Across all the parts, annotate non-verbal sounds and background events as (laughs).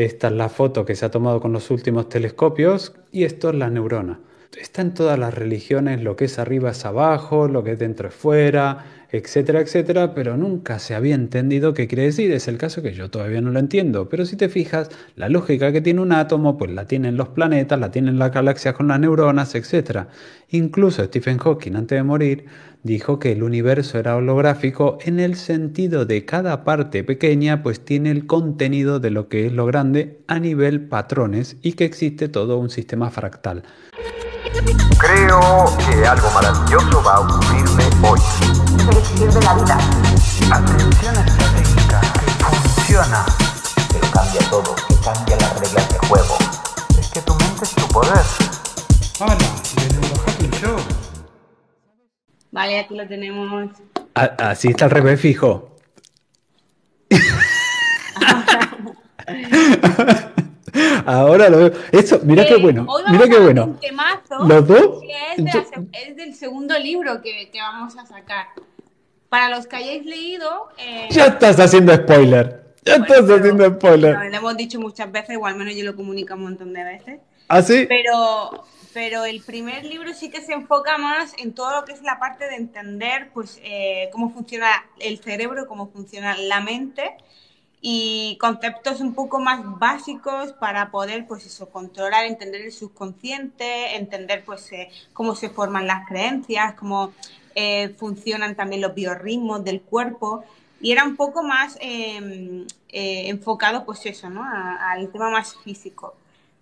Esta es la foto que se ha tomado con los últimos telescopios y esto es la neurona. Está en todas las religiones, lo que es arriba es abajo, lo que es dentro es fuera, etcétera, etcétera, pero nunca se había entendido qué quiere decir. Es el caso que yo todavía no lo entiendo. Pero si te fijas, la lógica que tiene un átomo, pues la tienen los planetas, la tienen las galaxias con las neuronas, etcétera. Incluso Stephen Hawking, antes de morir, dijo que el universo era holográfico en el sentido de cada parte pequeña, pues tiene el contenido de lo que es lo grande a nivel patrones y que existe todo un sistema fractal. Creo que algo maravilloso va a ocurrirme Hoy. Soy de la vida. Atención estratégica que funciona. Pero cambia todo, que cambia las reglas de juego. Es que tu mente es tu poder. Hola, a Show. Vale, aquí lo tenemos. así está el revés fijo. (laughs) (laughs) Ahora lo veo. Eso, mira qué eh, bueno. Mira qué bueno. Un temazo Los dos. Que es, es, del segundo libro que, vamos a sacar. Para los que hayáis leído. Eh, ya estás haciendo spoiler. Ya estás haciendo spoiler. lo hemos dicho muchas veces, igual menos yo lo comunico un montón de veces. ¿Ah, sí? Pero, pero el primer libro sí que se enfoca más en todo lo que es la parte de entender pues, eh, cómo funciona el cerebro, cómo funciona la mente y conceptos un poco más básicos para poder, pues eso, controlar, entender el subconsciente, entender, pues, eh, cómo se forman las creencias, cómo eh, funcionan también los biorritmos del cuerpo. Y era un poco más em, eh, enfocado, pues eso, Al tema más físico.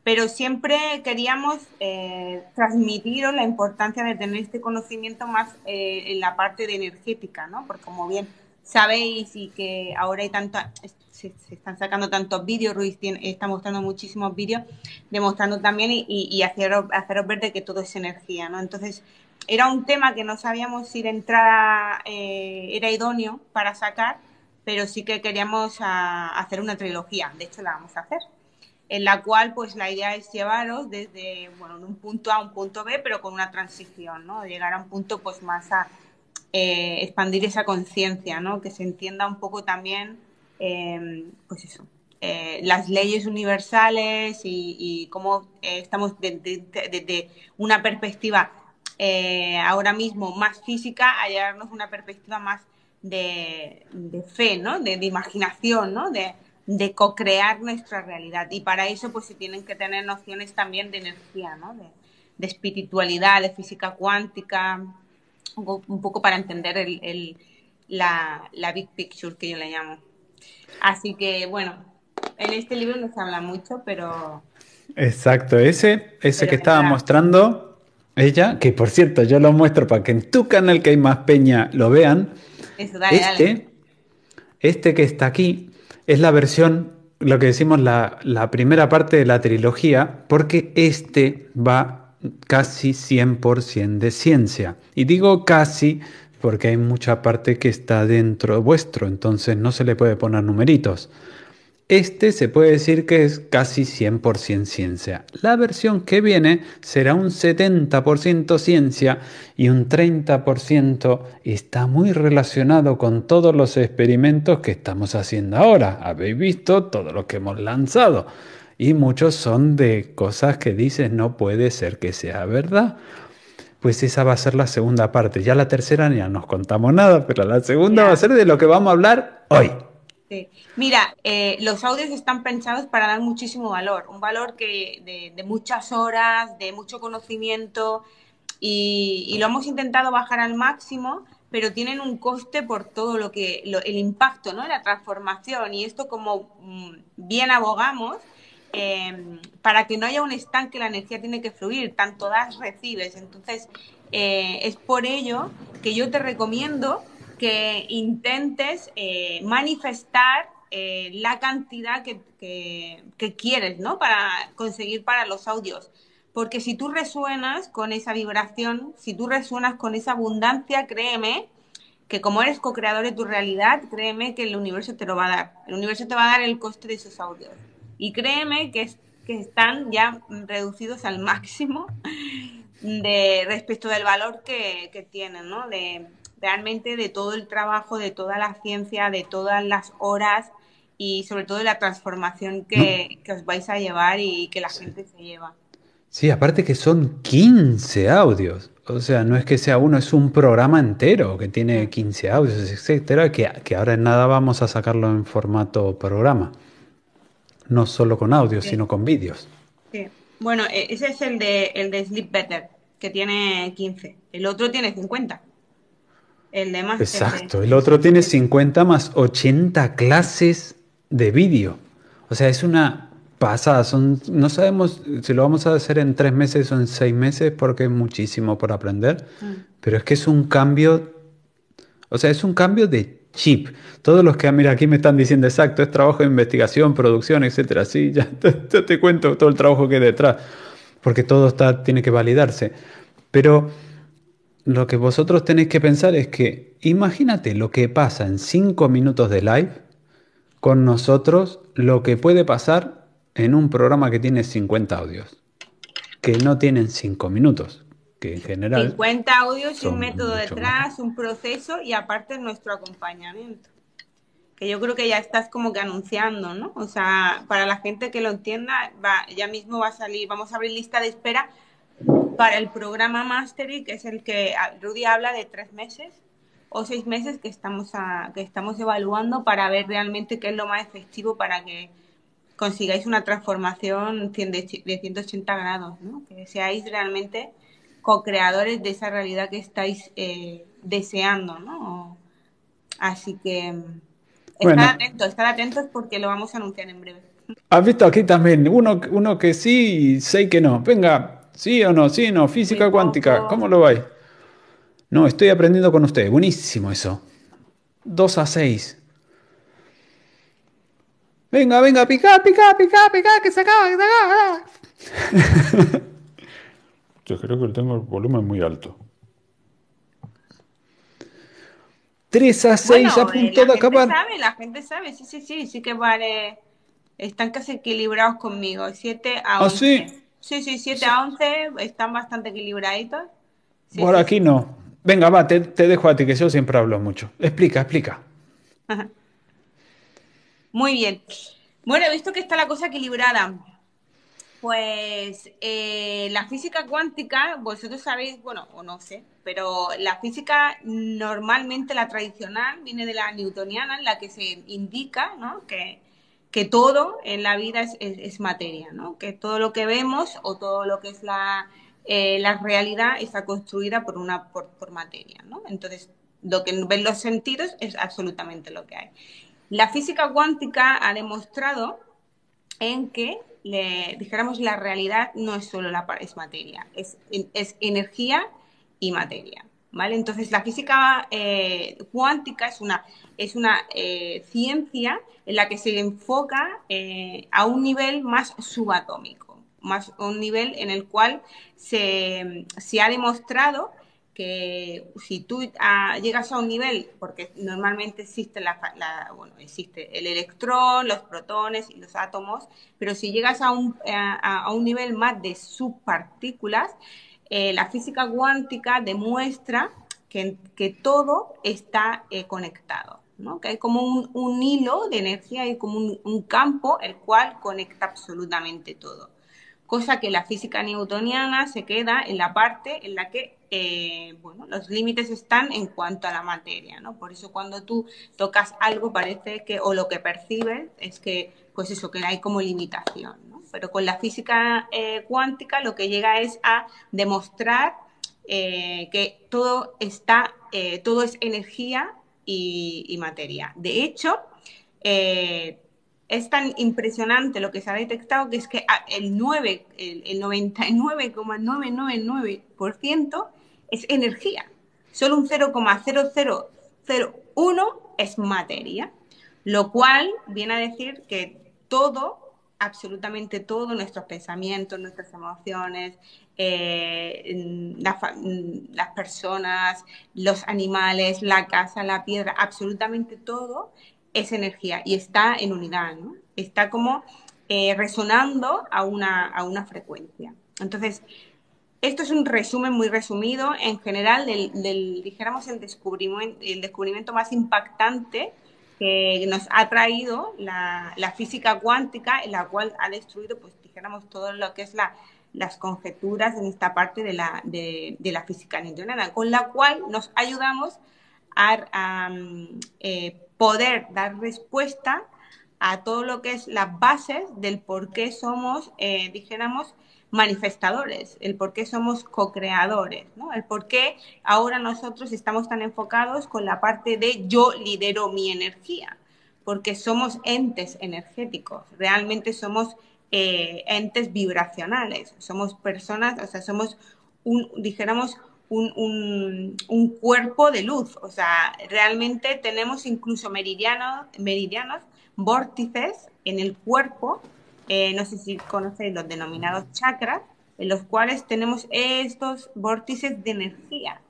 Pero siempre queríamos transmitiros la importancia de tener este conocimiento más en la parte de energética, ¿no? Porque como bien sabéis y que ahora hay tanto se, están sacando tantos vídeos, Ruiz tiene, está mostrando muchísimos vídeos, demostrando también y, haceros, ver de que todo es energía, ¿no? Entonces, era un tema que no sabíamos si de entrada eh, era idóneo para sacar, pero sí que queríamos ah, hacer una trilogía, de hecho la vamos a hacer en la cual pues la idea es llevaros desde bueno, un punto A a un punto B, pero con una transición, ¿no? Llegar a un punto pues más a eh, expandir esa conciencia, ¿no? Que se entienda un poco también Em, pues eso, eh, las leyes universales y, cómo eh, estamos desde una perspectiva eh, ahora mismo más física a llevarnos una perspectiva más de, fe, ¿no? De, imaginación, ¿no? De, co-crear nuestra realidad. Y para eso pues se tienen que tener nociones también de energía, ¿no? De, espiritualidad, de física cuántica, un poco para entender el, la big picture que yo le llamo. Así que bueno, en este libro no se habla mucho, pero... Exacto, ese, ese que estaba mostrando ella, que por cierto yo lo muestro para que en tu canal que hay más peña lo vean. Eso, dale, este, este que está aquí es la versión, lo que decimos la, la primera parte de la trilogía, porque este va casi 100% de ciencia. Y digo casi porque hay mucha parte que está dentro vuestro, entonces no se le puede poner numeritos. Este se puede decir que es casi 100% ciencia. La versión que viene será un 70% ciencia y un 30% está muy relacionado con todos los experimentos que estamos haciendo ahora. Habéis visto todo lo que hemos lanzado y muchos son de cosas que dices no puede ser que sea verdad pues esa va a ser la segunda parte. Ya la tercera ya nos contamos nada, pero la segunda va a ser de lo que vamos a hablar hoy. Mira, eh, los audios están pensados para dar muchísimo valor, un valor que de, muchas horas, de mucho conocimiento, y, lo hemos intentado bajar al máximo, pero tienen un coste por todo lo que, el impacto, ¿no? La transformación, y esto como mm, bien abogamos, Em, para que no haya un estanque, la energía tiene que fluir, tanto das, recibes. Entonces, eh, es por ello que yo te recomiendo que intentes eh, manifestar eh, la cantidad que, quieres, ¿no? Para conseguir para los audios. Porque si tú resuenas con esa vibración, si tú resuenas con esa abundancia, créeme que como eres co-creador de tu realidad, créeme que el universo te lo va a dar. El universo te va a dar el coste de esos audios. Y créeme que, que están ya reducidos al máximo de, respecto del valor que, tienen, ¿no? De, realmente de todo el trabajo, de toda la ciencia, de todas las horas y sobre todo de la transformación que, mm. os vais a llevar y que la gente se lleva. Sí, aparte que son 15 audios. O sea, no es que sea uno, es un programa entero que tiene 15 mm. audios, etcétera, que, que ahora en nada vamos a sacarlo en formato programa no solo con audio, sino con vídeos. Sí. Bueno, e-, ese es el de, el de Sleep Better, que tiene 15. El otro tiene 50. El de más. Exacto. El otro tiene 50 más 80 clases de vídeo. O sea, es una pasada. Son, no sabemos si lo vamos a hacer en tres meses o en seis meses porque es muchísimo por aprender. Mm. Pero es que es un cambio. O sea, es un cambio de Chip, Todos los que, ah, mira, aquí me están diciendo exacto, es trabajo de investigación, producción, etcétera. Sí, ya (laughs) te, cuento todo el trabajo que hay detrás, porque todo está, tiene que validarse. Pero lo que vosotros tenéis que pensar es que imagínate lo que pasa en cinco minutos de live con nosotros, lo que puede pasar en un programa que tiene 50 audios, que no tienen cinco minutos que en general... 50 audios y un método detrás, un proceso y aparte nuestro acompañamiento. Que yo creo que ya estás como que anunciando, ¿no? O sea, para la gente que lo entienda, ya mismo va a salir, vamos a abrir lista de espera para el programa Mastery, que es el que ah, Rudy habla de tres meses o seis meses que estamos, que estamos evaluando para ver realmente qué es lo más efectivo para que consigáis una transformación de 180 grados, ¿no? que seáis realmente co-creadores de esa realidad que estáis eh, deseando, ¿no? Así que mm, estar atentos, estar atentos porque lo vamos a anunciar en breve. Has visto aquí también, uno, que sí y seis que no. Venga, sí o no, sí o no, física cuántica, ¿cómo lo vais? No, estoy aprendiendo con ustedes, buenísimo eso. 2 a 6. Venga, venga, pica, pica, pica, pica, que se acaba, que se acaba. (laughs) creo que tengo el volumen muy alto. 3 a 6 bueno, eh, punto acabar. Sabe, la gente sabe, sí, sí, sí, sí que vale. Están casi equilibrados conmigo. 7 a 11. ¿Ah, sí? Sí, sí, 7 a 11 están bastante equilibraditos. Por aquí no. Venga, va, te, dejo a ti, que yo siempre hablo mucho. Explica, explica. (laughs) Muy bien. Bueno, he visto que está la cosa equilibrada. Pues eh, la física cuántica, vosotros sabéis, bueno, o no sé, pero la física normalmente, la tradicional, viene de la newtoniana, en la que se indica ¿no? que, que todo en la vida es, materia, ¿no? que todo lo que vemos o todo lo que es la, eh, realidad está construida por, una, por materia. ¿no? Entonces, lo que ven los sentidos es absolutamente lo que hay. La física cuántica ha demostrado en que dijéramos, la realidad no es solo la es materia, es, energía y materia. ¿Vale? Entonces, la física eh, cuántica es una, es una eh, ciencia en la que se enfoca eh, a un nivel más subatómico, más un nivel en el cual se, se ha demostrado que si tú ah, llegas a un nivel, porque normalmente existe, la, bueno, existe el electrón, los protones y los átomos, pero si llegas a un, eh, nivel más de subpartículas, eh, la física cuántica demuestra que, que todo está eh, conectado. que hay como un, hilo de energía y como un campo el cual conecta absolutamente todo cosa que la física newtoniana se queda en la parte en la que eh, bueno, los límites están en cuanto a la materia, Por eso cuando tú tocas algo parece que, o lo que percibes es que, pues eso, que hay como limitación, Pero con la física eh, cuántica lo que llega es a demostrar eh, que todo está, todo es energía y, materia. De hecho, eh, es tan impresionante lo que se ha detectado que es que ah, el 9, el, 99,999% es energía. Solo un 0,0001 es materia, lo cual viene a decir que todo, absolutamente todo, nuestros pensamientos, nuestras emociones, eh, las personas, los animales, la casa, la piedra, absolutamente todo es energía y está en unidad, Está como eh, resonando a una, a una frecuencia. Entonces, esto es un resumen muy resumido, en general, del, dijéramos, el descubrimiento, el descubrimiento más impactante que nos ha traído la, física cuántica, en la cual ha destruido, pues dijéramos, todo lo que es la, las conjeturas en esta parte de la, de, la física newtoniana, con la cual nos ayudamos a, a mm, eh, poder dar respuesta a todo lo que es las base del por qué somos, eh, dijéramos, manifestadores, el por qué somos co-creadores, ¿no? el por qué ahora nosotros estamos tan enfocados con la parte de yo lidero mi energía, porque somos entes energéticos, realmente somos eh, entes vibracionales, somos personas, o sea, somos un, dijéramos, un, un, cuerpo de luz. O sea, realmente tenemos incluso meridianos, meridianos vórtices en el cuerpo, eh, no sé si conocéis los denominados chakras, en los cuales tenemos estos vórtices de energía,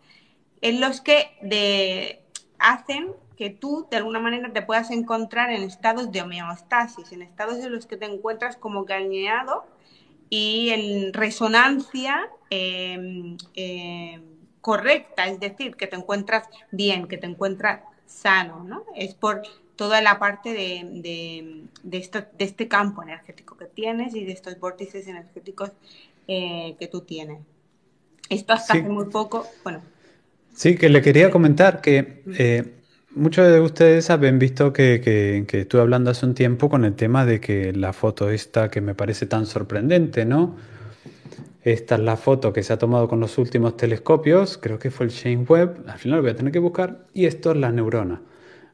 en los que hacen que tú de alguna manera te puedas encontrar en estados de homeostasis, en estados en los que te encuentras como cañeado y en resonancia Em, em, correcta, es decir, que te encuentras bien, que te encuentras sano, ¿no? Es por toda la parte de, de este campo energético que tienes y de estos vórtices energéticos eh, que tú tienes. Esto hasta hace muy poco, bueno. Sí, que le quería comentar que eh, muchos de ustedes habían visto que, que, estuve hablando hace un tiempo con el tema de que la foto esta que me parece tan sorprendente, ¿no? Esta es la foto que se ha tomado con los últimos telescopios, creo que fue el James Webb, al final lo voy a tener que buscar, y esto es la neurona.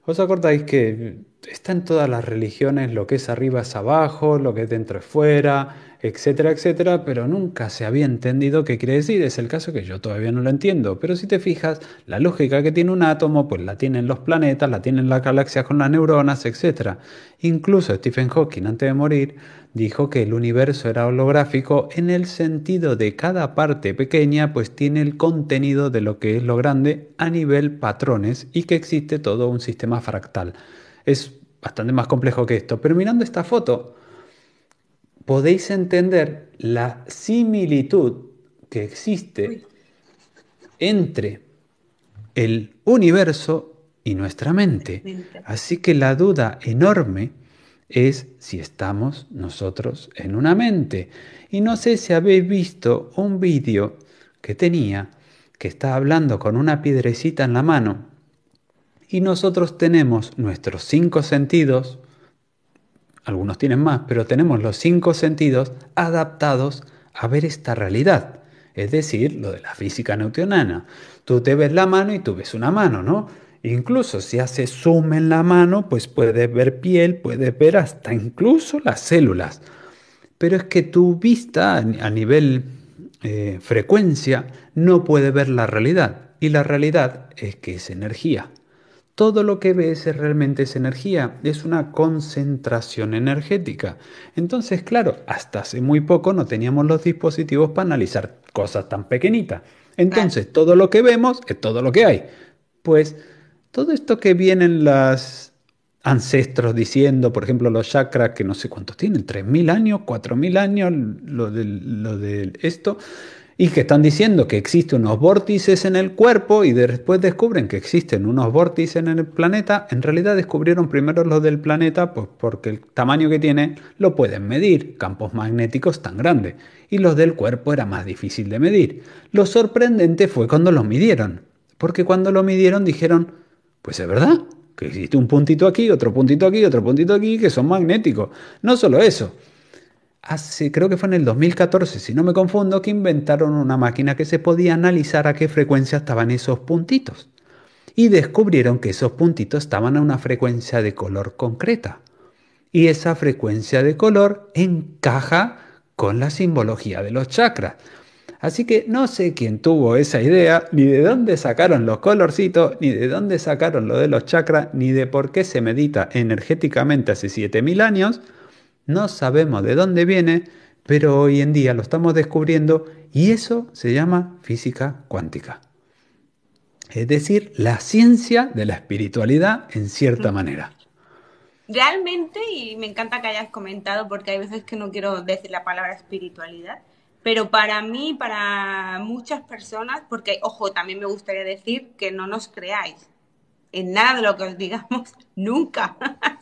¿Os acordáis que está en todas las religiones, lo que es arriba es abajo, lo que es dentro es fuera, etcétera, etcétera, pero nunca se había entendido qué quiere decir. Es el caso que yo todavía no lo entiendo, pero si te fijas, la lógica que tiene un átomo, pues la tienen los planetas, la tienen las galaxias con las neuronas, etcétera. Incluso Stephen Hawking, antes de morir, dijo que el universo era holográfico en el sentido de cada parte pequeña pues tiene el contenido de lo que es lo grande a nivel patrones y que existe todo un sistema fractal. Es bastante más complejo que esto, pero mirando esta foto podéis entender la similitud que existe entre el universo y nuestra mente. Así que la duda enorme es si estamos nosotros en una mente. Y no sé si habéis visto un vídeo que tenía que está hablando con una piedrecita en la mano. Y nosotros tenemos nuestros cinco sentidos, algunos tienen más, pero tenemos los cinco sentidos adaptados a ver esta realidad. Es decir, lo de la física newtoniana. Tú te ves la mano y tú ves una mano, ¿no? Incluso si hace zoom en la mano, pues puedes ver piel, puedes ver hasta incluso las células. Pero es que tu vista a nivel eh, frecuencia no puede ver la realidad. Y la realidad es que es energía. Todo lo que ves es realmente es energía, es una concentración energética. Entonces, claro, hasta hace muy poco no teníamos los dispositivos para analizar cosas tan pequeñitas. Entonces, todo lo que vemos es todo lo que hay. Pues todo esto que vienen los ancestros diciendo, por ejemplo, los chakras, que no sé cuántos tienen, 3.000 años, 4.000 años, lo de, lo esto, y que están diciendo que existen unos vórtices en el cuerpo y después descubren que existen unos vórtices en el planeta, en realidad descubrieron primero los del planeta pues porque el tamaño que tiene lo pueden medir, campos magnéticos tan grandes, y los del cuerpo era más difícil de medir. Lo sorprendente fue cuando los midieron, porque cuando lo midieron dijeron, pues es verdad que existe un puntito aquí, otro puntito aquí, otro puntito aquí, que son magnéticos. No solo eso. creo que fue en el 2014, si no me confundo, que inventaron una máquina que se podía analizar a qué frecuencia estaban esos puntitos. Y descubrieron que esos puntitos estaban a una frecuencia de color concreta. Y esa frecuencia de color encaja con la simbología de los chakras. Así que no sé quién tuvo esa idea, ni de dónde sacaron los colorcitos, ni de dónde sacaron lo de los chakras, ni de por qué se medita energéticamente hace 7000 años. No sabemos de dónde viene, pero hoy en día lo estamos descubriendo y eso se llama física cuántica. Es decir, la ciencia de la espiritualidad en cierta manera. Realmente, y me encanta que hayas comentado porque hay veces que no quiero decir la palabra espiritualidad, pero para mí, para muchas personas, porque, ojo, también me gustaría decir que no nos creáis en nada de lo que os digamos, (laughs) nunca.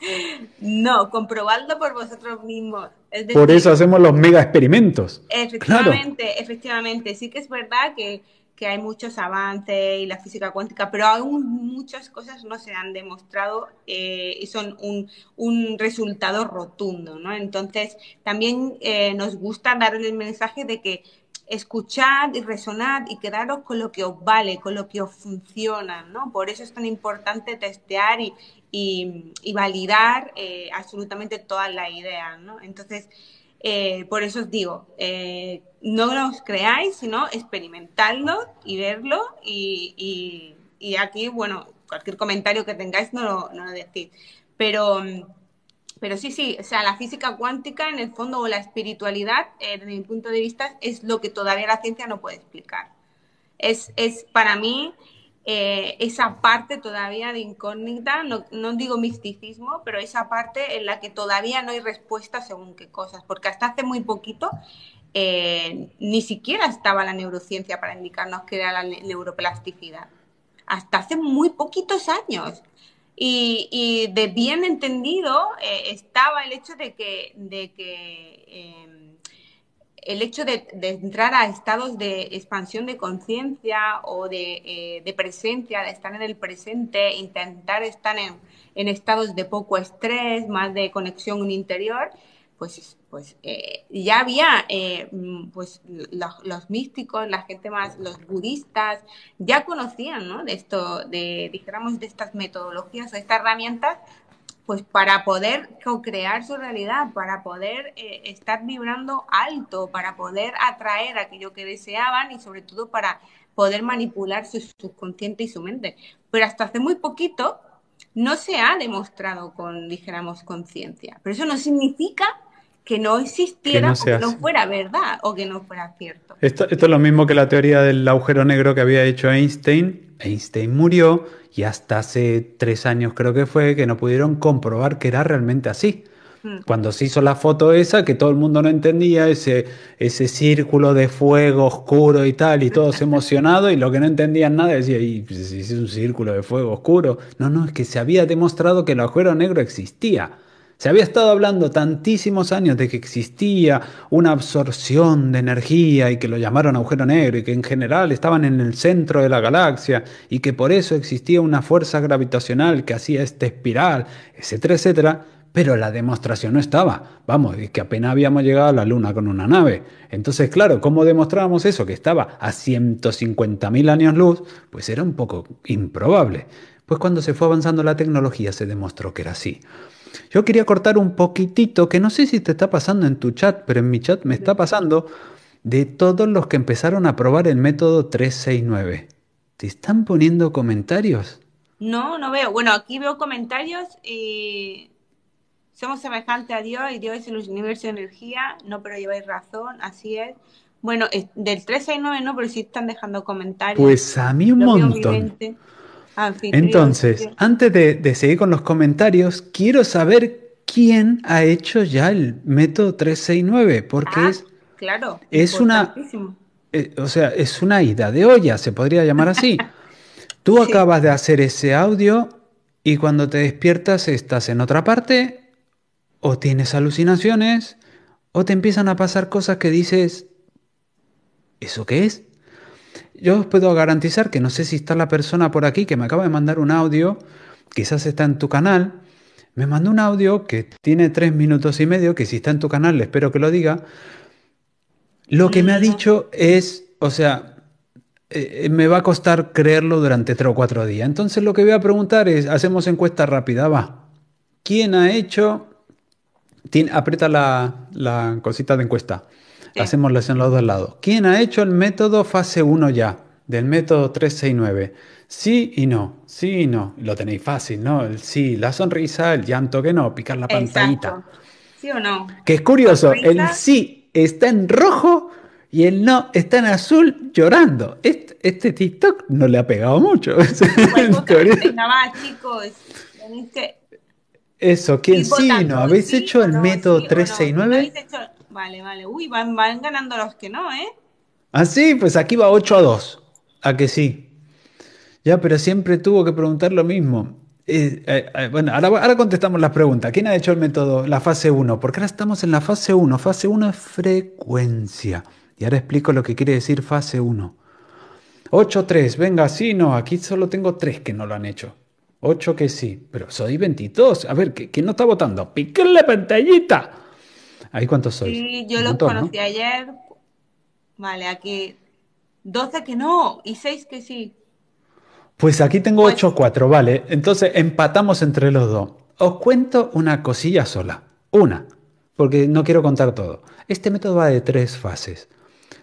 (laughs) no, comprobadlo por vosotros mismos. por eso hacemos los mega experimentos. Efectivamente, efectivamente. Sí que es verdad que que hay muchos avances y la física cuántica, pero aún muchas cosas no se han demostrado eh, y son un, resultado rotundo, ¿no? Entonces, también eh, nos gusta dar el mensaje de que escuchad y resonad y quedaros con lo que os vale, con lo que os funciona, ¿no? Por eso es tan importante testear y, y, validar eh, absolutamente toda la idea ¿no? Entonces, eh, por eso os digo, eh, no os creáis, sino experimentarlo y verlo. Y, aquí, bueno, cualquier comentario que tengáis no lo, decís. Pero, pero sí, sí, o sea, la física cuántica en el fondo o la espiritualidad, eh, desde mi punto de vista, es lo que todavía la ciencia no puede explicar. Es, es para mí eh, esa parte todavía de incógnita, no, digo misticismo, pero esa parte en la que todavía no hay respuesta según qué cosas, porque hasta hace muy poquito eh, ni siquiera estaba la neurociencia para indicarnos que era la neuroplasticidad, hasta hace muy poquitos años. Y, de bien entendido eh, estaba el hecho de que, de que em, el hecho de, entrar a estados de expansión de conciencia o de, eh, presencia, de estar en el presente, intentar estar en, estados de poco estrés, más de conexión interior, pues, pues eh, ya había eh, pues, los, místicos, la gente más, los budistas, ya conocían ¿no? de esto, de, dijéramos, de estas metodologías o estas herramientas pues para poder co-crear su realidad, para poder eh, estar vibrando alto, para poder atraer aquello que deseaban y sobre todo para poder manipular su subconsciente y su mente. Pero hasta hace muy poquito no se ha demostrado con, dijéramos, conciencia. Pero eso no significa que no existiera no, o que no fuera verdad o que no fuera cierto. Esto, esto es lo mismo que la teoría del agujero negro que había hecho Einstein, Einstein murió y hasta hace tres años creo que fue que no pudieron comprobar que era realmente así. Hmm. Cuando se hizo la foto esa, que todo el mundo no entendía, ese, ese círculo de fuego oscuro y tal, y todos (laughs) emocionados, y lo que no entendían nada decía, y pues, es un círculo de fuego oscuro. No, no, es que se había demostrado que el agujero negro existía. Se había estado hablando tantísimos años de que existía una absorción de energía y que lo llamaron agujero negro y que en general estaban en el centro de la galaxia y que por eso existía una fuerza gravitacional que hacía esta espiral, etcétera, etcétera, pero la demostración no estaba. Vamos, es que apenas habíamos llegado a la Luna con una nave. Entonces, claro, ¿cómo demostrábamos eso? Que estaba a 150.000 años luz, pues era un poco improbable. Pues cuando se fue avanzando la tecnología se demostró que era así. Yo quería cortar un poquitito, que no sé si te está pasando en tu chat, pero en mi chat me está pasando, de todos los que empezaron a probar el método 369. ¿Te están poniendo comentarios? No, no veo. Bueno, aquí veo comentarios y eh, somos semejantes a Dios y Dios es el universo de energía. No, pero lleváis razón, así es. Bueno, del 369 no, pero sí están dejando comentarios. Pues a mí un montón. Entonces, antes de, seguir con los comentarios, quiero saber quién ha hecho ya el método 369, porque ah, es, claro, es una, eh, o sea, es una ida de olla, se podría llamar así. (laughs) Tú acabas de hacer ese audio y cuando te despiertas estás en otra parte, o tienes alucinaciones, o te empiezan a pasar cosas que dices, ¿eso qué es? yo os puedo garantizar que no sé si está la persona por aquí que me acaba de mandar un audio, quizás está en tu canal, me mandó un audio que tiene tres minutos y medio, que si está en tu canal espero que lo diga. Lo que me ha dicho es, o sea, eh, eh, me va a costar creerlo durante tres o cuatro días. Entonces lo que voy a preguntar es, hacemos encuesta rápida, va. ¿Quién ha hecho? aprieta la cosita de encuesta hacemos en los dos lados. ¿Quién ha hecho el método fase 1 ya? Del método 369. Sí y no, sí y no. Lo tenéis fácil, ¿no? El sí, la sonrisa, el llanto que no, picar la pantallita. ¿Sí o no? Que es curioso, el sí está en rojo y el no está en azul llorando. Este, TikTok no le ha pegado mucho. Bueno, (laughs) chicos. Este Eso, ¿quién sí y no? ¿Habéis hecho el método 369? Vale, vale. Uy, van, van ganando los que no, ¿eh? Ah, sí, pues aquí va 8 a 2. A que sí. Ya, pero siempre tuvo que preguntar lo mismo. Eh, eh, eh, bueno, ahora, contestamos las preguntas. ¿Quién ha hecho el método, la fase 1? Porque ahora estamos en la fase 1. Fase 1 es frecuencia. Y ahora explico lo que quiere decir fase 1. 8, 3. Venga, sí, no. Aquí solo tengo 3 que no lo han hecho. 8 que sí. Pero soy 22. A ver, ¿quién no está votando? ¡Píquenle pantallita! ¿Ahí cuántos sois? Sí, yo los conocí ayer. Vale, aquí 12 que no y 6 que sí. Pues aquí tengo 8-4, pues vale. Entonces empatamos entre los dos. Os cuento una cosilla sola. Una, porque no quiero contar todo. Este método va de tres fases.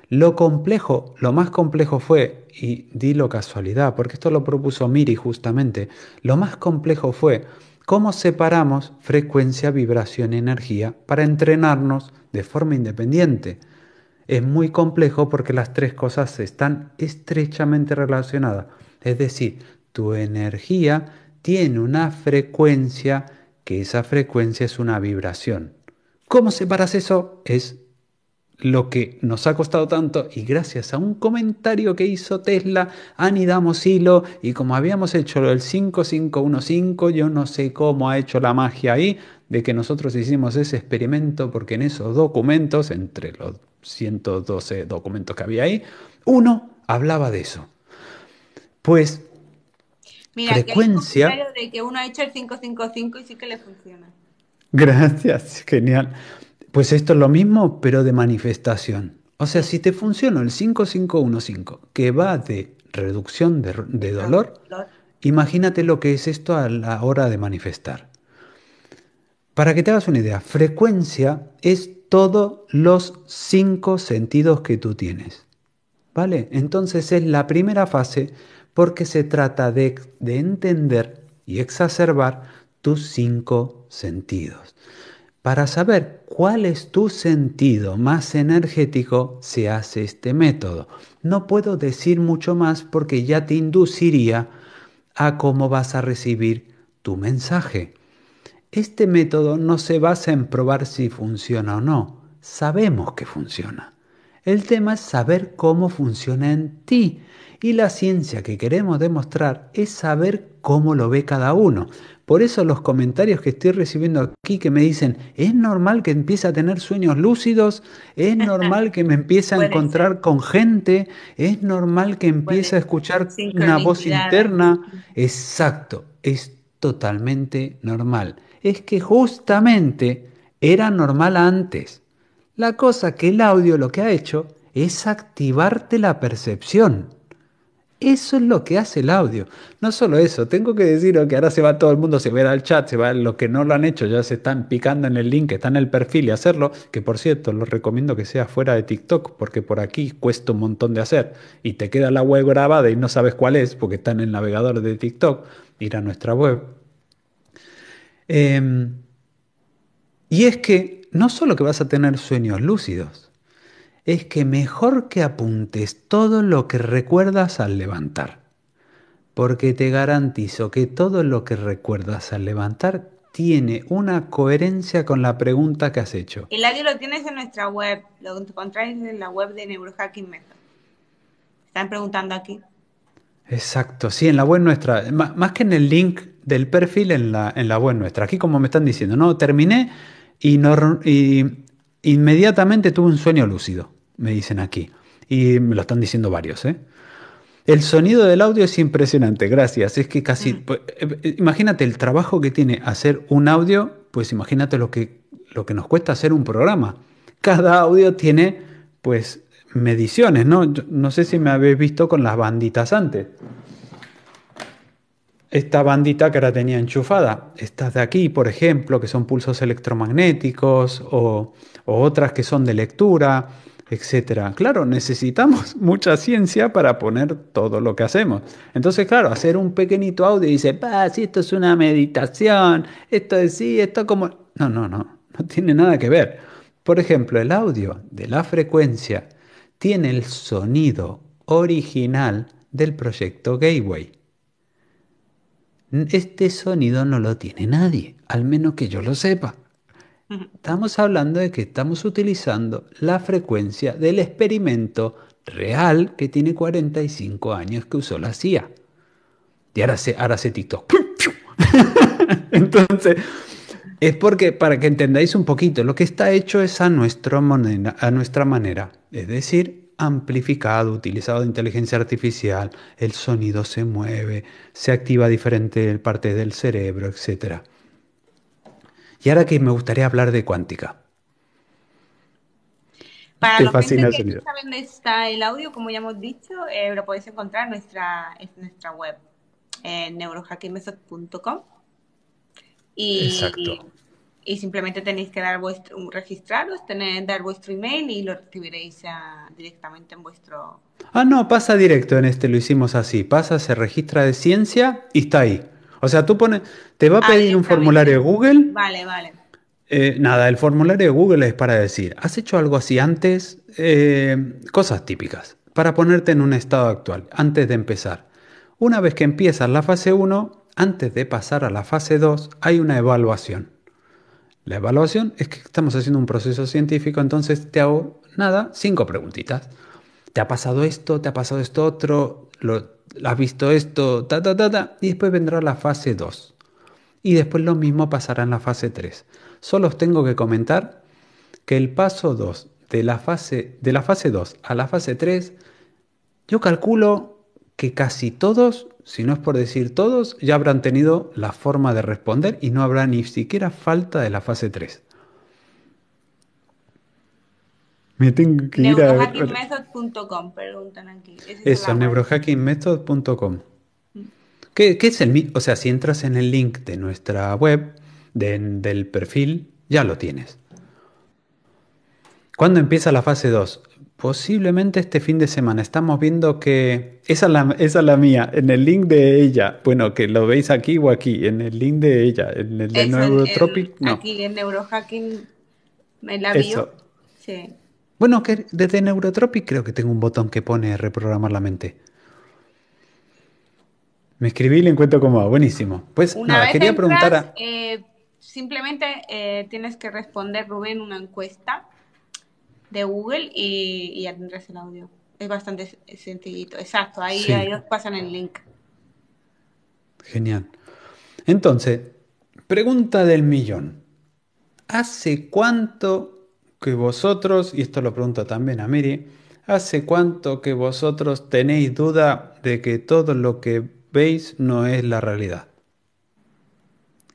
Lo complejo, lo más complejo fue, y dilo casualidad, porque esto lo propuso Miri justamente, lo más complejo fue cómo separamos frecuencia, vibración y energía para entrenarnos de forma independiente. Es muy complejo porque las tres cosas están estrechamente relacionadas. Es decir, tu energía tiene una frecuencia que esa frecuencia es una vibración. ¿Cómo separas eso? Es lo que nos ha costado tanto y gracias a un comentario que hizo Tesla, anidamos hilo y como habíamos hecho el 5515, yo no sé cómo ha hecho la magia ahí de que nosotros hicimos ese experimento porque en esos documentos, entre los 112 documentos que había ahí, uno hablaba de eso. Pues Mira, frecuencia de que uno ha hecho el 555 y sí que le funciona. Gracias, genial. Pues esto es lo mismo, pero de manifestación. O sea, si te funciona el 5515, que va de reducción de, dolor, imagínate lo que es esto a la hora de manifestar. Para que te hagas una idea, frecuencia es todos los cinco sentidos que tú tienes. ¿Vale? Entonces es la primera fase porque se trata de, de entender y exacerbar tus cinco sentidos. Para saber cuál es tu sentido más energético, se hace este método. No puedo decir mucho más porque ya te induciría a cómo vas a recibir tu mensaje. Este método no se basa en probar si funciona o no. Sabemos que funciona. El tema es saber cómo funciona en ti. Y la ciencia que queremos demostrar es saber cómo lo ve cada uno. Por eso los comentarios que estoy recibiendo aquí que me dicen, es normal que empiece a tener sueños lúcidos, es (laughs) normal que me empiece a encontrar con gente, es normal que empiece a escuchar una voz interna. Exacto, es totalmente normal. Es que justamente era normal antes. La cosa que el audio lo que ha hecho es activarte la percepción. Eso es lo que hace el audio. No solo eso, tengo que decir que ahora se va todo el mundo, se ve al chat, se va los que no lo han hecho, ya se están picando en el link, que está en el perfil y hacerlo, que por cierto, los recomiendo que sea fuera de TikTok, porque por aquí cuesta un montón de hacer y te queda la web grabada y no sabes cuál es, porque está en el navegador de TikTok, ir a nuestra web. Em, y es que no solo que vas a tener sueños lúcidos, es que mejor que apuntes todo lo que recuerdas al levantar, porque te garantizo que todo lo que recuerdas al levantar tiene una coherencia con la pregunta que has hecho. El audio lo tienes en nuestra web, lo encontráis en la web de Neurohacking Method. Están preguntando aquí. Exacto, sí, en la web nuestra, más que en el link del perfil, en la, en la web nuestra. Aquí como me están diciendo, no, terminé y, y inmediatamente tuve un sueño lúcido me dicen aquí. Y me lo están diciendo varios, ¿eh? El sonido del audio es impresionante, gracias. Es que casi. Ah. Pues, eh, eh, imagínate el trabajo que tiene hacer un audio, pues imagínate lo que, lo que nos cuesta hacer un programa. Cada audio tiene, pues, mediciones, ¿no? no sé si me habéis visto con las banditas antes. Esta bandita que ahora tenía enchufada, estas de aquí, por ejemplo, que son pulsos electromagnéticos, o otras que son de lectura, etcétera. Claro, necesitamos (laughs) mucha ciencia para poner todo lo que hacemos. Entonces, claro, hacer un pequeñito audio y dice, si esto es una meditación, esto es sí, esto como... No, no, no, no tiene nada que ver. Por ejemplo, el audio de la frecuencia tiene el sonido original del proyecto Gateway. Este sonido no lo tiene nadie, al menos que yo lo sepa. Estamos hablando de que estamos utilizando la frecuencia del experimento real que tiene 45 años que usó la CIA. Y ahora se, ahora (laughs) Entonces, es porque, para que entendáis un poquito, lo que está hecho es a, nuestro a nuestra manera, es decir, amplificado, utilizado de inteligencia artificial, el sonido se mueve, se activa diferente parte del cerebro, etcétera. Y ahora que me gustaría hablar de cuántica. Para los que no saben dónde está el audio, como ya hemos dicho, eh, lo podéis encontrar en nuestra, nuestra web, eh, neurohackingmethod.com. Y, Exacto. Y, simplemente tenéis que dar vuestro, registraros, dar vuestro email y lo recibiréis eh, directamente en vuestro... Ah, no, pasa directo en este, lo hicimos así. Pasa, se registra de ciencia y está ahí. O sea, tú pones, te va a ah, pedir un formulario de Google. Vale, vale. Eh, nada, el formulario de Google es para decir, ¿has hecho algo así antes? Eh, cosas típicas, para ponerte en un estado actual, antes de empezar. Una vez que empiezas la fase 1, antes de pasar a la fase 2, hay una evaluación. La evaluación es que estamos haciendo un proceso científico, entonces te hago nada, cinco preguntitas. ¿Te ha pasado esto? ¿Te ha pasado esto otro? Lo, has visto esto, ta, ta, ta, ta, y después vendrá la fase 2. Y después lo mismo pasará en la fase 3. Solo os tengo que comentar que el paso 2 de la fase, de la fase 2 a la fase 3, yo calculo que casi todos, si no es por decir todos, ya habrán tenido la forma de responder y no habrá ni siquiera falta de la fase 3. Me tengo Neurohackingmethod.com, preguntan aquí. Eso, neurohackingmethod.com. Mm. ¿Qué, es el O sea, si entras en el link de nuestra web, del perfil, ya lo tienes. ¿Cuándo empieza la fase 2? Posiblemente este fin de semana. Estamos viendo que. Esa es, la, mía, en el link de ella. Bueno, que lo veis aquí o aquí, en el link de ella, en el de Neurotropic. Aquí en Neurohacking, me la vio. Sí. Bueno, desde Neurotropic creo que tengo un botón que pone reprogramar la mente. Me escribí y le encuentro como buenísimo. Pues nada, quería preguntar a... Eh, simplemente eh, tienes que responder, Rubén, una encuesta de Google y, ya tendrás el audio. Es bastante sencillito. Exacto, ahí, ahí os pasan el link. Genial. Entonces, pregunta del millón. ¿Hace cuánto que vosotros, y esto lo pregunto también a Miri, ¿hace cuánto que vosotros tenéis duda de que todo lo que veis no es la realidad?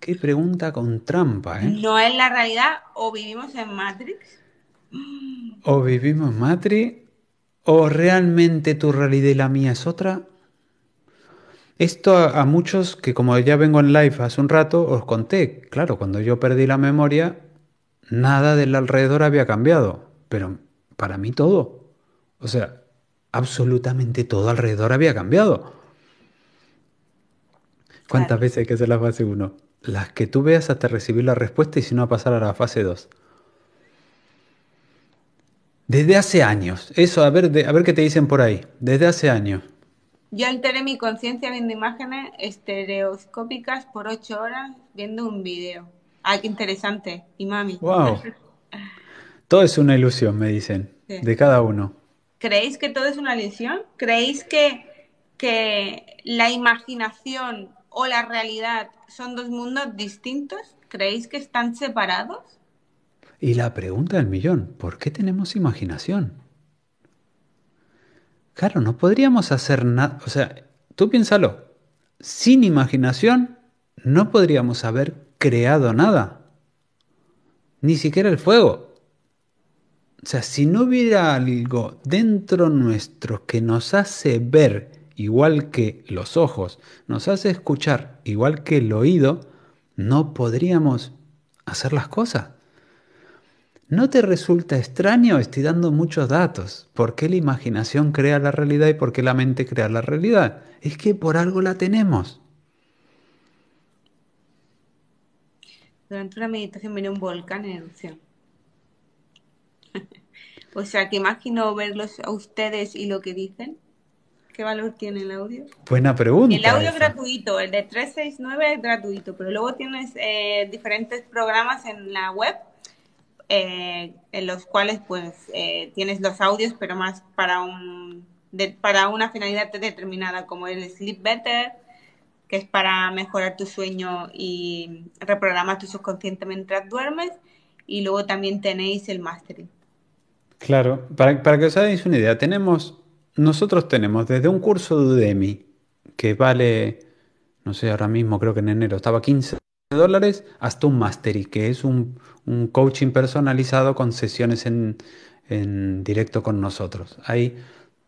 Qué pregunta con trampa, ¿eh? ¿No es la realidad o vivimos en Matrix? ¿O vivimos en Matrix? ¿O realmente tu realidad y la mía es otra? Esto a, a, muchos que como ya vengo en live hace un rato, os conté, claro, cuando yo perdí la memoria, nada del alrededor había cambiado, pero para mí todo. O sea, absolutamente todo alrededor había cambiado. ¿Cuántas veces hay que hacer la fase 1? Las que tú veas hasta recibir la respuesta y si no a pasar a la fase 2. Desde hace años. Eso, a ver, a ver qué te dicen por ahí. Desde hace años. Yo alteré mi conciencia viendo imágenes estereoscópicas por ocho horas viendo un video. Ay, qué interesante. Y mami. (laughs) Todo es una ilusión, me dicen, de cada uno. ¿Creéis que todo es una ilusión? ¿Creéis que, que la imaginación o la realidad son dos mundos distintos? ¿Creéis que están separados? Y la pregunta del millón, ¿por qué tenemos imaginación? Claro, no podríamos hacer nada, o sea, tú piénsalo, sin imaginación no podríamos saber creado nada. Ni siquiera el fuego. O sea, si no hubiera algo dentro nuestro que nos hace ver igual que los ojos, nos hace escuchar igual que el oído, no podríamos hacer las cosas. ¿No te resulta extraño? Estoy dando muchos datos. ¿Por qué la imaginación crea la realidad y por qué la mente crea la realidad? Es que por algo la tenemos. Durante una meditación viene un volcán en erupción. (laughs) o sea, que imagino verlos a ustedes y lo que dicen. ¿Qué valor tiene el audio? Buena pregunta. El audio es gratuito, el de 369 es gratuito, pero luego tienes eh, diferentes programas en la web eh, en los cuales pues eh, tienes los audios, pero más para un para una finalidad determinada, como el Sleep Better que es para mejorar tu sueño y reprogramar tu subconsciente mientras duermes. Y luego también tenéis el mastering. Claro, para, que os hagáis una idea, tenemos, nosotros tenemos desde un curso de Udemy que vale, no sé, ahora mismo creo que en enero estaba 15 dólares, hasta un mastery, que es un, un coaching personalizado con sesiones en, en directo con nosotros. Hay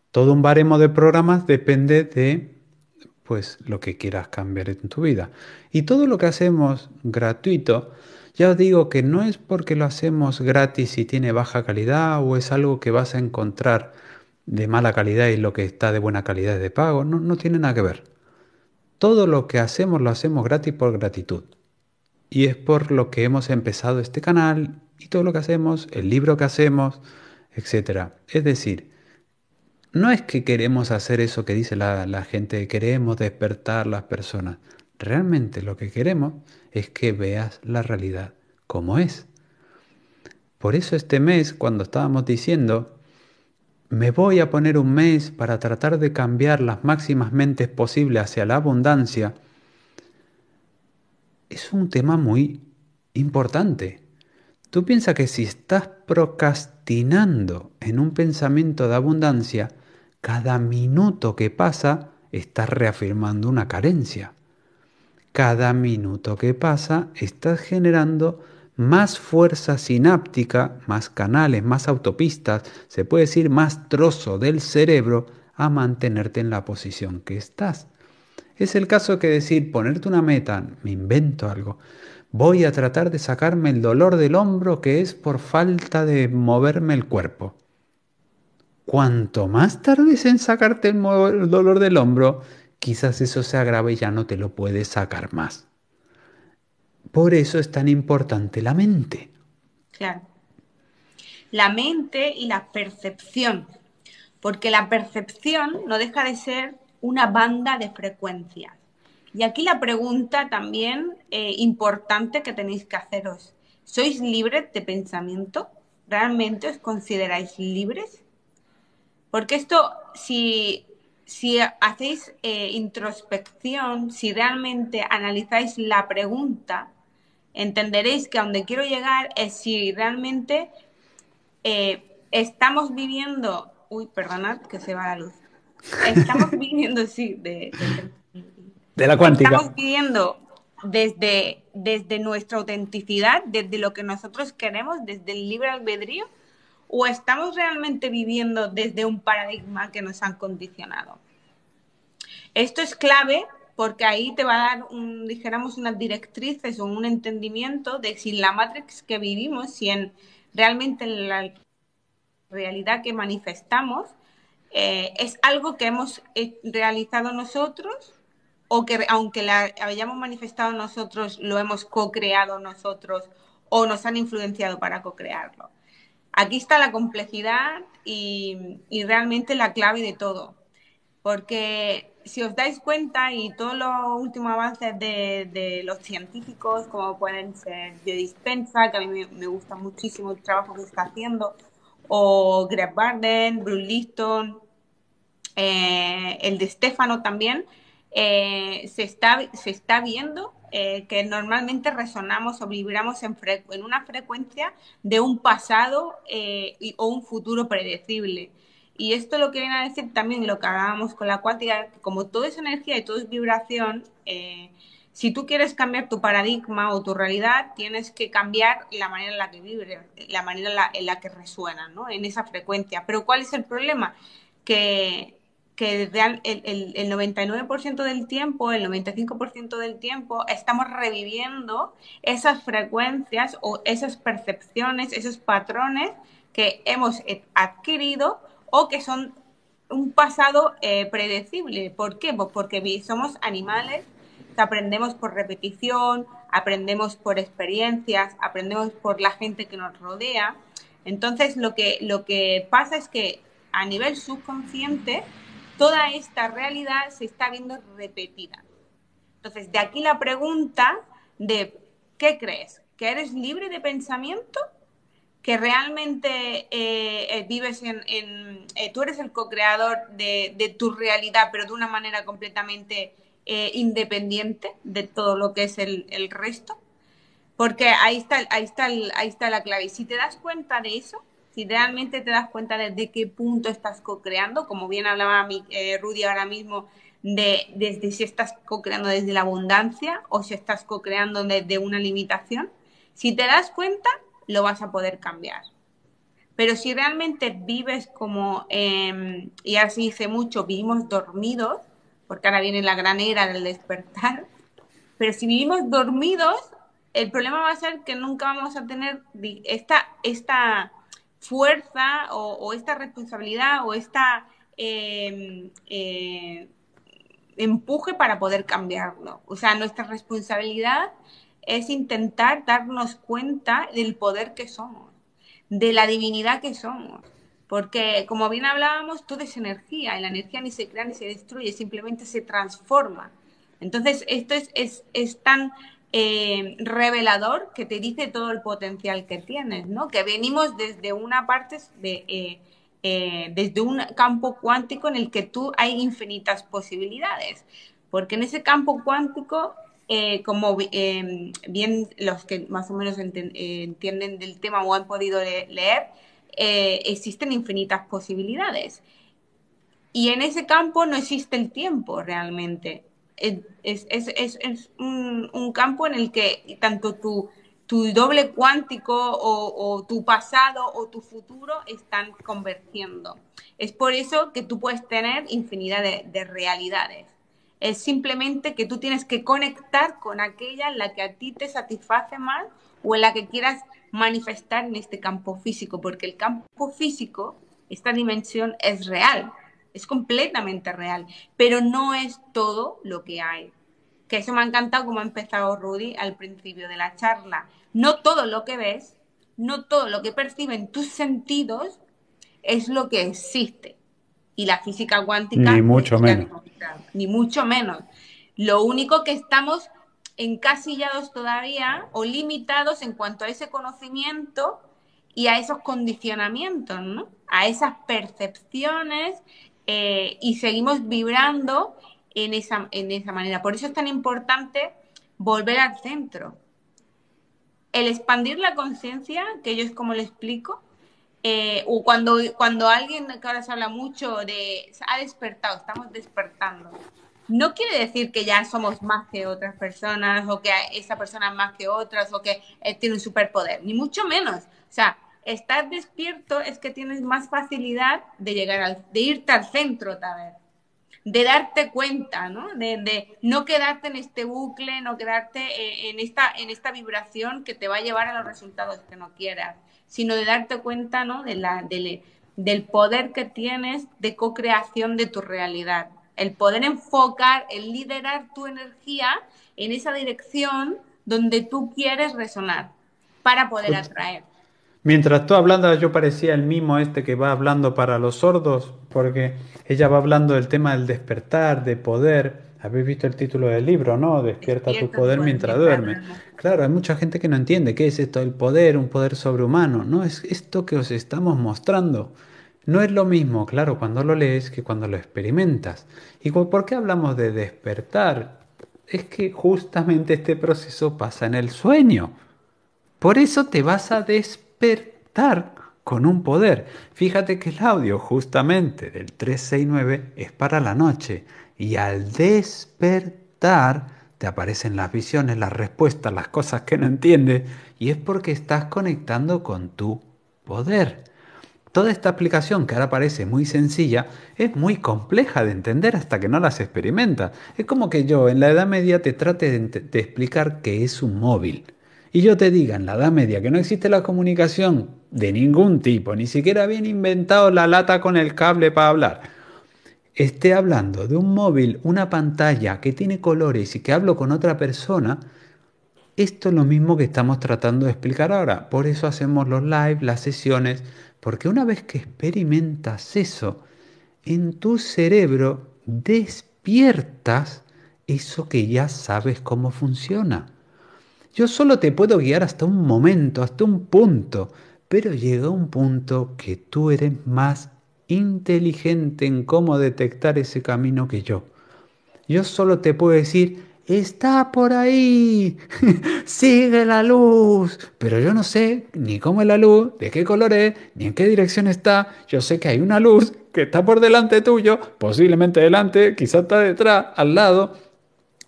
todo un baremo de programas, depende de pues lo que quieras cambiar en tu vida. Y todo lo que hacemos gratuito, ya os digo que no es porque lo hacemos gratis y tiene baja calidad o es algo que vas a encontrar de mala calidad y lo que está de buena calidad es de pago, no, no tiene nada que ver. Todo lo que hacemos lo hacemos gratis por gratitud. Y es por lo que hemos empezado este canal y todo lo que hacemos, el libro que hacemos, etc. Es decir, no es que queremos hacer eso que dice la, gente, queremos despertar las personas. Realmente lo que queremos es que veas la realidad como es. Por eso este mes, cuando estábamos diciendo, me voy a poner un mes para tratar de cambiar las máximas mentes posibles hacia la abundancia, es un tema muy importante. Tú piensas que si estás procrastinando en un pensamiento de abundancia, cada minuto que pasa estás reafirmando una carencia. Cada minuto que pasa estás generando más fuerza sináptica, más canales, más autopistas, se puede decir más trozo del cerebro a mantenerte en la posición que estás. Es el caso que decir, ponerte una meta, me invento algo, voy a tratar de sacarme el dolor del hombro que es por falta de moverme el cuerpo. Cuanto más tardes en sacarte el, dolor del hombro, quizás eso se agrave y ya no te lo puedes sacar más. Por eso es tan importante la mente. Claro. La mente y la percepción. Porque la percepción no deja de ser una banda de frecuencias. Y aquí la pregunta también eh, importante que tenéis que haceros. ¿Sois libres de pensamiento? ¿Realmente os consideráis libres? Porque esto, si, hacéis eh, introspección, si realmente analizáis la pregunta, entenderéis que a donde quiero llegar es si realmente eh, estamos viviendo, uy, perdonad que se va la luz, estamos (laughs) viviendo, sí, de, la cuántica. Estamos viviendo desde, desde nuestra autenticidad, desde lo que nosotros queremos, desde el libre albedrío o estamos realmente viviendo desde un paradigma que nos han condicionado. Esto es clave porque ahí te va a dar, un, dijéramos, unas directrices o un entendimiento de si la matrix que vivimos, si en realmente la realidad que manifestamos, eh, es algo que hemos eh, realizado nosotros o que aunque la hayamos manifestado nosotros, lo hemos co-creado nosotros o nos han influenciado para co-crearlo. Aquí está la complejidad y, realmente la clave de todo, porque si os dais cuenta y todos los últimos avances de, los científicos, como pueden ser Dispensa, que a mí me, gusta muchísimo el trabajo que está haciendo, o Greg Barden, Bruce Liston, eh, el de Stefano también, eh, se, está, se está viendo eh, que normalmente resonamos o vibramos en, una frecuencia de un pasado eh, o un futuro predecible. Y esto lo que viene a decir también lo que hablábamos con la cuántica, que como todo es energía y todo es vibración, eh, si tú quieres cambiar tu paradigma o tu realidad, tienes que cambiar la manera en la que vibre, la manera en la, que resuena, ¿no? en esa frecuencia. Pero ¿cuál es el problema? Que que el, 99% del tiempo, el 95% del tiempo, estamos reviviendo esas frecuencias o esas percepciones, esos patrones que hemos e, adquirido o que son un pasado eh, predecible. ¿Por qué? Pues porque somos animales, aprendemos por repetición, aprendemos por experiencias, aprendemos por la gente que nos rodea. Entonces lo que, lo que pasa es que a nivel subconsciente toda esta realidad se está viendo repetida. Entonces, de aquí la pregunta de, ¿qué crees? ¿Que eres libre de pensamiento? ¿Que realmente eh, eh, vives en... Eh, tú eres el co-creador de, tu realidad, pero de una manera completamente independiente de todo lo que es el, el resto? Porque ahí está, ahí, está, ahí está la clave. Si te das cuenta de eso, si realmente te das cuenta desde qué punto estás co-creando, como bien hablaba eh, Rudy ahora mismo, de desde si estás co-creando desde la abundancia o si estás co-creando desde una limitación, si te das cuenta, lo vas a poder cambiar. Pero si realmente vives como, em, y así dice mucho, vivimos dormidos, porque ahora viene la gran era del despertar, pero si vivimos dormidos, el problema va a ser que nunca vamos a tener esta, esta fuerza o, esta responsabilidad o esta em, eh, empuje para poder cambiarlo. O sea, nuestra responsabilidad es intentar darnos cuenta del poder que somos, de la divinidad que somos. Porque, como bien hablábamos, todo es energía y la energía ni se crea ni se destruye, simplemente se transforma. Entonces, esto es, es, es tan eh, revelador que te dice todo el potencial que tienes, ¿no? Que venimos desde una parte de... Eh, eh, desde un campo cuántico en el que tú hay infinitas posibilidades, porque en ese campo cuántico, como em, bien los que más o menos entienden del tema o han podido leer, existen infinitas posibilidades. Y en ese campo no existe el tiempo realmente es, un, campo en el que tanto tu, doble cuántico o, tu pasado o tu futuro están convergiendo. Es por eso que tú puedes tener infinidad de, de realidades. Es simplemente que tú tienes que conectar con aquella en la que a ti te satisface más o en la que quieras manifestar en este campo físico, porque el campo físico, esta dimensión es real, es completamente real, pero no es todo lo que hay. Que eso me ha encantado como ha empezado Rudy al principio de la charla. No todo lo que ves, no todo lo que perciben tus sentidos es lo que existe. Y la física cuántica... Ni mucho menos. ni mucho menos. Lo único que estamos encasillados todavía o limitados en cuanto a ese conocimiento y a esos condicionamientos, ¿no? A esas percepciones eh, y seguimos vibrando en esa, en esa manera. Por eso es tan importante volver al centro. El expandir la conciencia, que yo es como lo explico, eh, o cuando, cuando alguien que ahora se habla mucho de ha despertado, estamos despertando. No quiere decir que ya somos más que otras personas, o que esa persona es más que otras, o que eh, tiene un superpoder, ni mucho menos. O sea, estar despierto es que tienes más facilidad de llegar de irte al centro vez, de darte cuenta, ¿no? De, no quedarte en este bucle, no quedarte eh, en, esta, en esta vibración que te va a llevar a los resultados que no quieras, sino de darte cuenta, ¿no? De la, del poder que tienes de co-creación de tu realidad. El poder enfocar, el liderar tu energía en esa dirección donde tú quieres resonar para poder pues atraer Mientras tú hablando yo parecía el mismo este que va hablando para los sordos, porque ella va hablando del tema del despertar, de poder. Habéis visto el título del libro, ¿no? Despierta, tu poder, mientras duermes. Claro, hay mucha gente que no entiende qué es esto del poder, un poder sobrehumano. No, es esto que os estamos mostrando. No es lo mismo, claro, cuando lo lees que cuando lo experimentas. ¿Y por qué hablamos de despertar? Es que justamente este proceso pasa en el sueño. Por eso te vas a despertar despertar con un poder. Fíjate que el audio justamente del 369 es para la noche y al despertar te aparecen las visiones, las respuestas, las cosas que no entiendes y es porque estás conectando con tu poder. Toda esta aplicación que ahora parece muy sencilla es muy compleja de entender hasta que no las experimentas. Es como que yo en la Edad Media te trate de, de explicar qué es un móvil y yo te diga en la Edad Media que no existe la comunicación de ningún tipo, ni siquiera habían inventado la lata con el cable para hablar, esté hablando de un móvil, una pantalla que tiene colores y que hablo con otra persona, esto es lo mismo que estamos tratando de explicar ahora. Por eso hacemos los live, las sesiones, porque una vez que experimentas eso, en tu cerebro despiertas eso que ya sabes cómo funciona. Yo solo te puedo guiar hasta un momento, hasta un punto, pero llega un punto que tú eres más inteligente en cómo detectar ese camino que yo. Yo solo te puedo decir, está por ahí, (laughs) sigue la luz, pero yo no sé ni cómo es la luz, de qué color es, ni en qué dirección está. Yo sé que hay una luz que está por delante tuyo, posiblemente delante, quizás está detrás, al lado,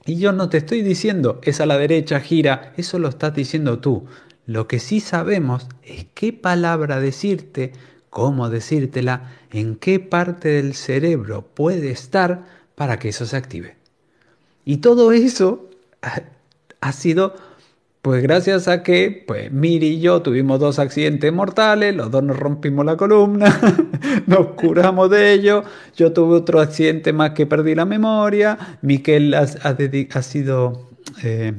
y yo no te estoy diciendo, es a la derecha, gira, eso lo estás diciendo tú. Lo que sí sabemos es qué palabra decirte, cómo decírtela, en qué parte del cerebro puede estar para que eso se active. Y todo eso ha, sido pues gracias a que, pues Miri y yo tuvimos dos accidentes mortales, los dos nos rompimos la columna, (laughs) nos curamos de ello, yo tuve otro accidente más que perdí la memoria, Miquel ha, ha sido... Eh,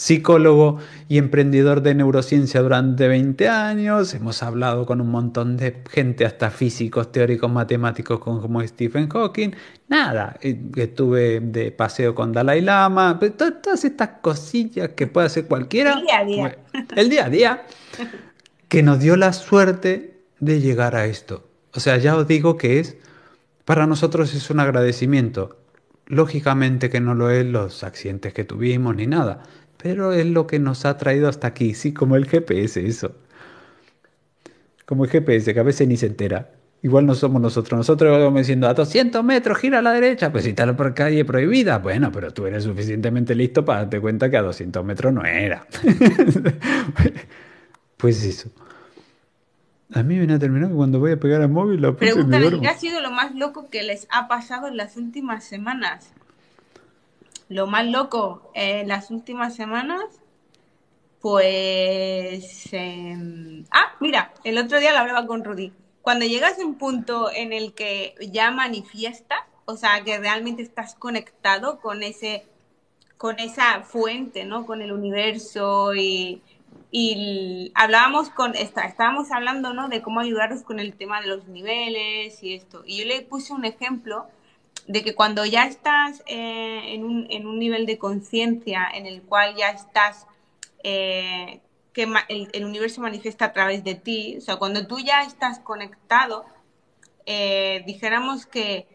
psicólogo y emprendedor de neurociencia durante 20 años. Hemos hablado con un montón de gente, hasta físicos, teóricos, matemáticos como Stephen Hawking. Nada, estuve de paseo con Dalai Lama, pues, todas, estas cosillas que puede hacer cualquiera. El día a día. El día a día. Que nos dio la suerte de llegar a esto. O sea, ya os digo que es, para nosotros es un agradecimiento. Lógicamente que no lo es los accidentes que tuvimos ni nada, pero es lo que nos ha traído hasta aquí, sí, como el GPS, eso. Como el GPS, que a veces ni se entera. Igual no somos nosotros. Nosotros vamos diciendo a 200 metros, gira a la derecha. Pues si está por calle prohibida, bueno, pero tú eres suficientemente listo para darte cuenta que a 200 metros no era. (laughs) pues eso. A mí me ha terminado que cuando voy a pegar al móvil la ¿qué ha sido lo más loco que les ha pasado en las últimas semanas? Lo más loco, en eh, las últimas semanas, pues... Em, ah, mira, el otro día lo hablaba con Rudy. Cuando llegas a un punto en el que ya manifiesta, o sea, que realmente estás conectado con ese con esa fuente, ¿no? Con el universo y, y hablábamos con, estábamos hablando, ¿no? De cómo ayudaros con el tema de los niveles y esto. Y yo le puse un ejemplo de que cuando ya estás eh, en, un, nivel de conciencia en el cual ya estás, eh, que el, universo universo manifiesta a través de ti, o sea, cuando tú ya estás conectado, eh, dijéramos que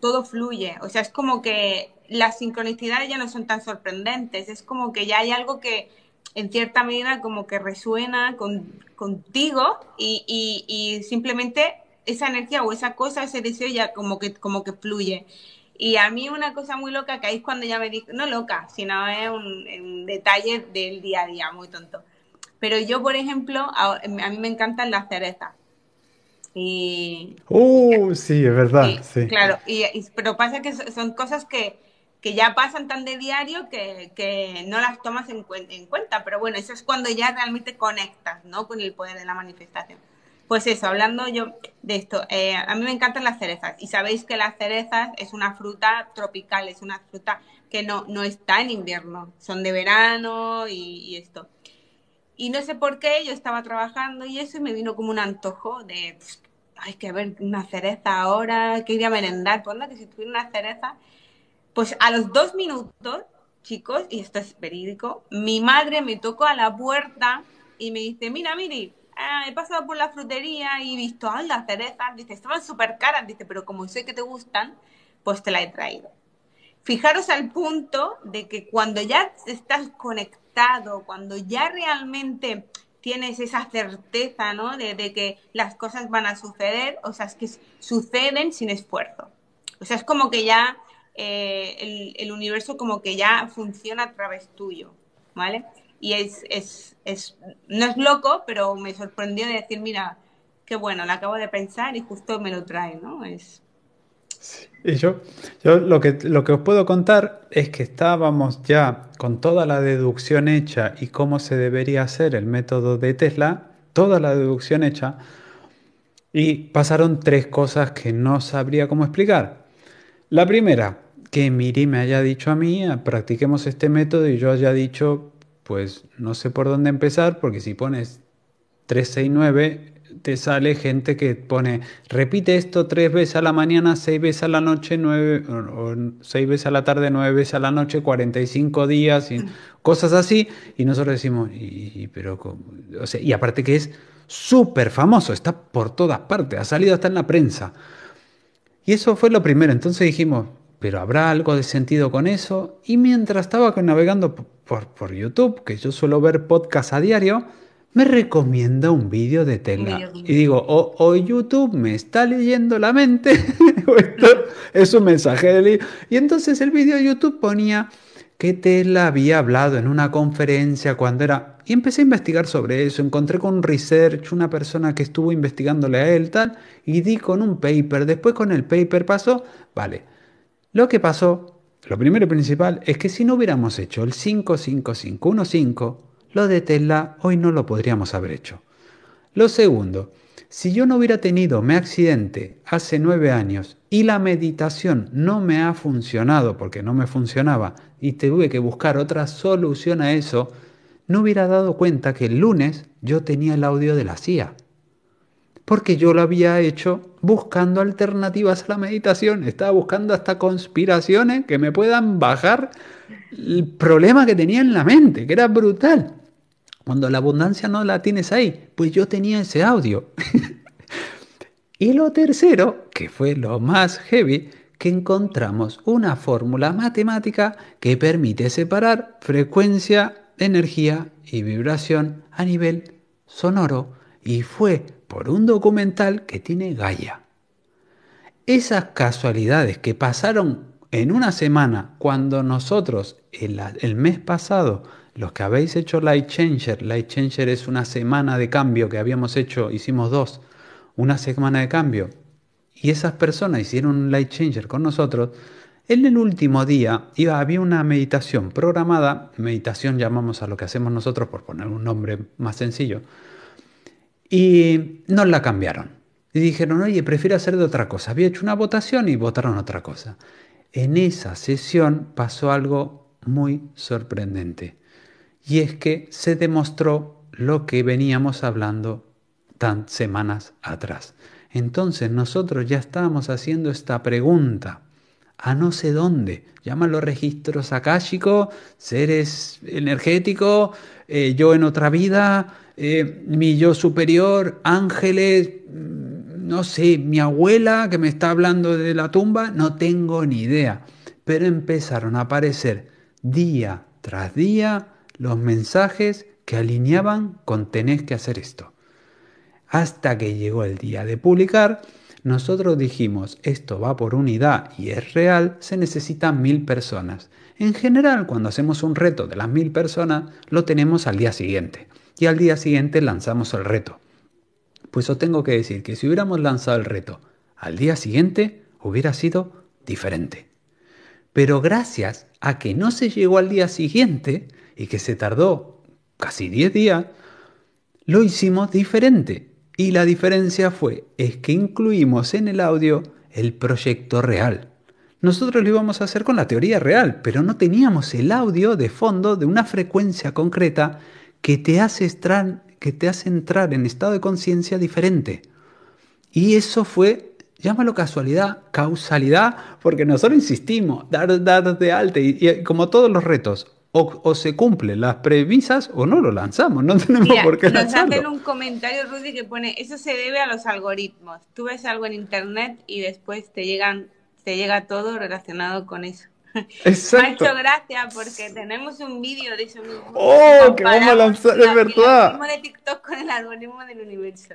todo fluye, o sea, es como que las sincronicidades ya no son tan sorprendentes, es como que ya hay algo que en cierta medida como que resuena con, contigo y, y simplemente esa energía o esa cosa, ese deseo ya como que, como que fluye. Y a mí una cosa muy loca que ahí es cuando ya me dijo, no loca, sino es un, detalle del día a día, muy tonto. Pero yo, por ejemplo, a, mí me encantan las cerezas. Y, uh, sí, es verdad. sí. Claro, y, pero pasa que son cosas que, que ya pasan tan de diario que, que no las tomas en, en cuenta. Pero bueno, eso es cuando ya realmente conectas ¿no? con el poder de la manifestación. Pues eso, hablando yo de esto, eh, a mí me encantan las cerezas y sabéis que las cerezas es una fruta tropical, es una fruta que no, no está en invierno, son de verano y, esto. Y no sé por qué, yo estaba trabajando y eso y me vino como un antojo de, hay pues, que ver una cereza ahora, que a merendar, por pues que si tuviera una cereza. Pues a los dos minutos, chicos, y esto es verídico, mi madre me tocó a la puerta y me dice, mira, Miri, Ah, he pasado por la frutería y he visto, a las cerezas, dice, estaban súper caras, dice, pero como sé que te gustan, pues te la he traído. Fijaros al punto de que cuando ya estás conectado, cuando ya realmente tienes esa certeza, ¿no? De, que las cosas van a suceder, o sea, es que suceden sin esfuerzo. O sea, es como que ya eh, el, el universo como que ya funciona a través tuyo, ¿vale? y es, no es loco, pero me sorprendió de decir, mira, qué bueno, lo acabo de pensar y justo me lo trae, ¿no? Es... Y yo, yo lo, que, lo que os puedo contar es que estábamos ya con toda la deducción hecha y cómo se debería hacer el método de Tesla, toda la deducción hecha, y pasaron tres cosas que no sabría cómo explicar. La primera, que Miri me haya dicho a mí, ah, practiquemos este método y yo haya dicho, pues no sé por dónde empezar, porque si pones 369, te sale gente que pone, repite esto tres veces a la mañana, seis veces a la noche, nueve, o, seis veces a la tarde, nueve veces a la noche, 45 días, (clears throat) cosas así, y nosotros decimos, pero, o y aparte que es súper famoso, está por todas partes, ha salido hasta en la prensa. Y eso fue lo primero, entonces dijimos, pero habrá algo de sentido con eso. Y mientras estaba navegando por, YouTube, que yo suelo ver podcasts a diario, me recomienda un vídeo de Tela. Y digo, o, oh, oh, YouTube me está leyendo la mente, (laughs) es un mensaje de Y entonces el vídeo de YouTube ponía que Tesla había hablado en una conferencia cuando era... Y empecé a investigar sobre eso, encontré con un research, una persona que estuvo investigándole a él, tal, y di con un paper, después con el paper pasó, vale, lo que pasó, lo primero y principal, es que si no hubiéramos hecho el 55515, lo de Tesla hoy no lo podríamos haber hecho. Lo segundo, si yo no hubiera tenido mi accidente hace nueve años y la meditación no me ha funcionado porque no me funcionaba y tuve que buscar otra solución a eso, no hubiera dado cuenta que el lunes yo tenía el audio de la CIA porque yo lo había hecho buscando alternativas a la meditación, estaba buscando hasta conspiraciones que me puedan bajar el problema que tenía en la mente, que era brutal. Cuando la abundancia no la tienes ahí, pues yo tenía ese audio. (laughs) y lo tercero, que fue lo más heavy, que encontramos una fórmula matemática que permite separar frecuencia, energía y vibración a nivel sonoro. Y fue por un documental que tiene Gaia. Esas casualidades que pasaron en una semana cuando nosotros el, mes pasado los que habéis hecho Light Changer, Light Changer es una semana de cambio que habíamos hecho, hicimos dos, una semana de cambio, y esas personas hicieron un Light Changer con nosotros, en el último día iba, había una meditación programada, meditación llamamos a lo que hacemos nosotros por poner un nombre más sencillo, y nos la cambiaron. Y dijeron, oye, prefiero hacer de otra cosa. Había hecho una votación y votaron otra cosa. En esa sesión pasó algo muy sorprendente. Y es que se demostró lo que veníamos hablando tan semanas atrás. Entonces nosotros ya estábamos haciendo esta pregunta a no sé dónde. Llaman los registros akáshicos, seres energéticos, eh, yo en otra vida, eh, mi yo superior, ángeles, mm, no sé, mi abuela que me está hablando de la tumba, no tengo ni idea. Pero empezaron a aparecer día tras día los mensajes que alineaban con tenés que hacer esto. Hasta que llegó el día de publicar, nosotros dijimos, esto va por unidad y es real, se necesitan mil personas. En general, cuando hacemos un reto de las mil personas, lo tenemos al día siguiente y al día siguiente lanzamos el reto. Pues os tengo que decir que si hubiéramos lanzado el reto al día siguiente, hubiera sido diferente. Pero gracias a que no se llegó al día siguiente y que se tardó casi 10 días, lo hicimos diferente. Y la diferencia fue es que incluimos en el audio el proyecto real. Nosotros lo íbamos a hacer con la teoría real, pero no teníamos el audio de fondo de una frecuencia concreta que te hace entrar, que te hace entrar en estado de conciencia diferente. Y eso fue, llámalo casualidad, causalidad, porque nosotros insistimos, dar, dar de alta, y, como todos los retos, o, se cumplen las premisas o no lo lanzamos, no (laughs) tenemos por qué nos hacen un comentario, Rudy, que pone, eso se debe a los algoritmos. Tú ves algo en internet y después te llegan, te llega todo relacionado con eso. (laughs) Exacto. gracias, porque tenemos un vídeo de eso mismo. ¡Oh! Que vamos a lanzar, es verdad. El algoritmo de TikTok con el algoritmo del universo.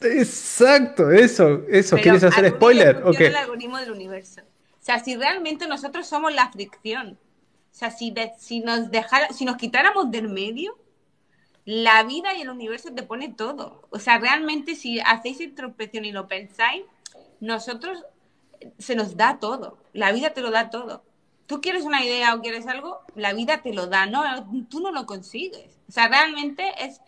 Exacto, eso, eso. ¿Quieres hacer spoiler? ¿O El algoritmo del universo. O sea, si realmente nosotros somos la fricción, o sea, si, si, nos dejara, si nos quitáramos del medio, la vida y el universo te pone todo. O sea, realmente si hacéis introspección y lo pensáis, nosotros se nos da todo. La vida te lo da todo tú quieres una idea o quieres algo, la vida te lo da, no, tú no lo consigues. O sea, realmente es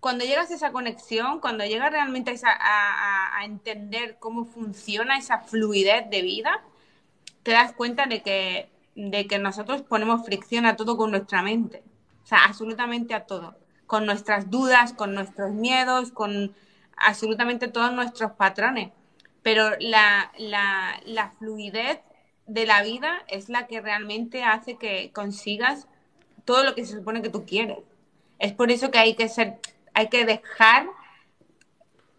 cuando llegas a esa conexión, cuando llegas realmente a, entender cómo funciona esa fluidez de vida, te das cuenta de que, de que nosotros ponemos fricción a todo con nuestra mente. O sea, absolutamente a todo. Con nuestras dudas, con nuestros miedos, con absolutamente todos nuestros patrones. Pero la, la fluidez de la vida es la que realmente hace que consigas todo lo que se supone que tú quieres. Es por eso que hay que ser, hay que dejar,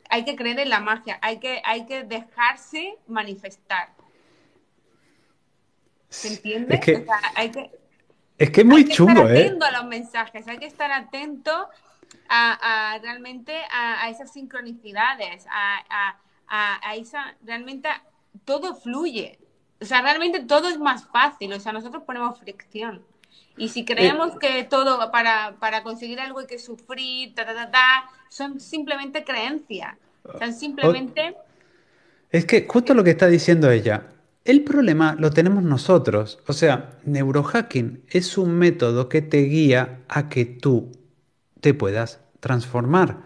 hay que creer en la magia, hay que, hay que dejarse manifestar. ¿Se entiende? Es que, es, que es muy hay que estar ¿eh? atento a los mensajes, hay que estar atento a, realmente a, esas sincronicidades, a, a esa, realmente todo fluye, o sea, realmente todo es más fácil, o sea, nosotros ponemos fricción. Y si creemos eh. que todo para, para, conseguir algo hay que sufrir, son simplemente creencias. Son ah, simplemente... Es que justo lo que está diciendo ella, el problema lo tenemos nosotros. O sea, neurohacking es un método que te guía a que tú te puedas transformar.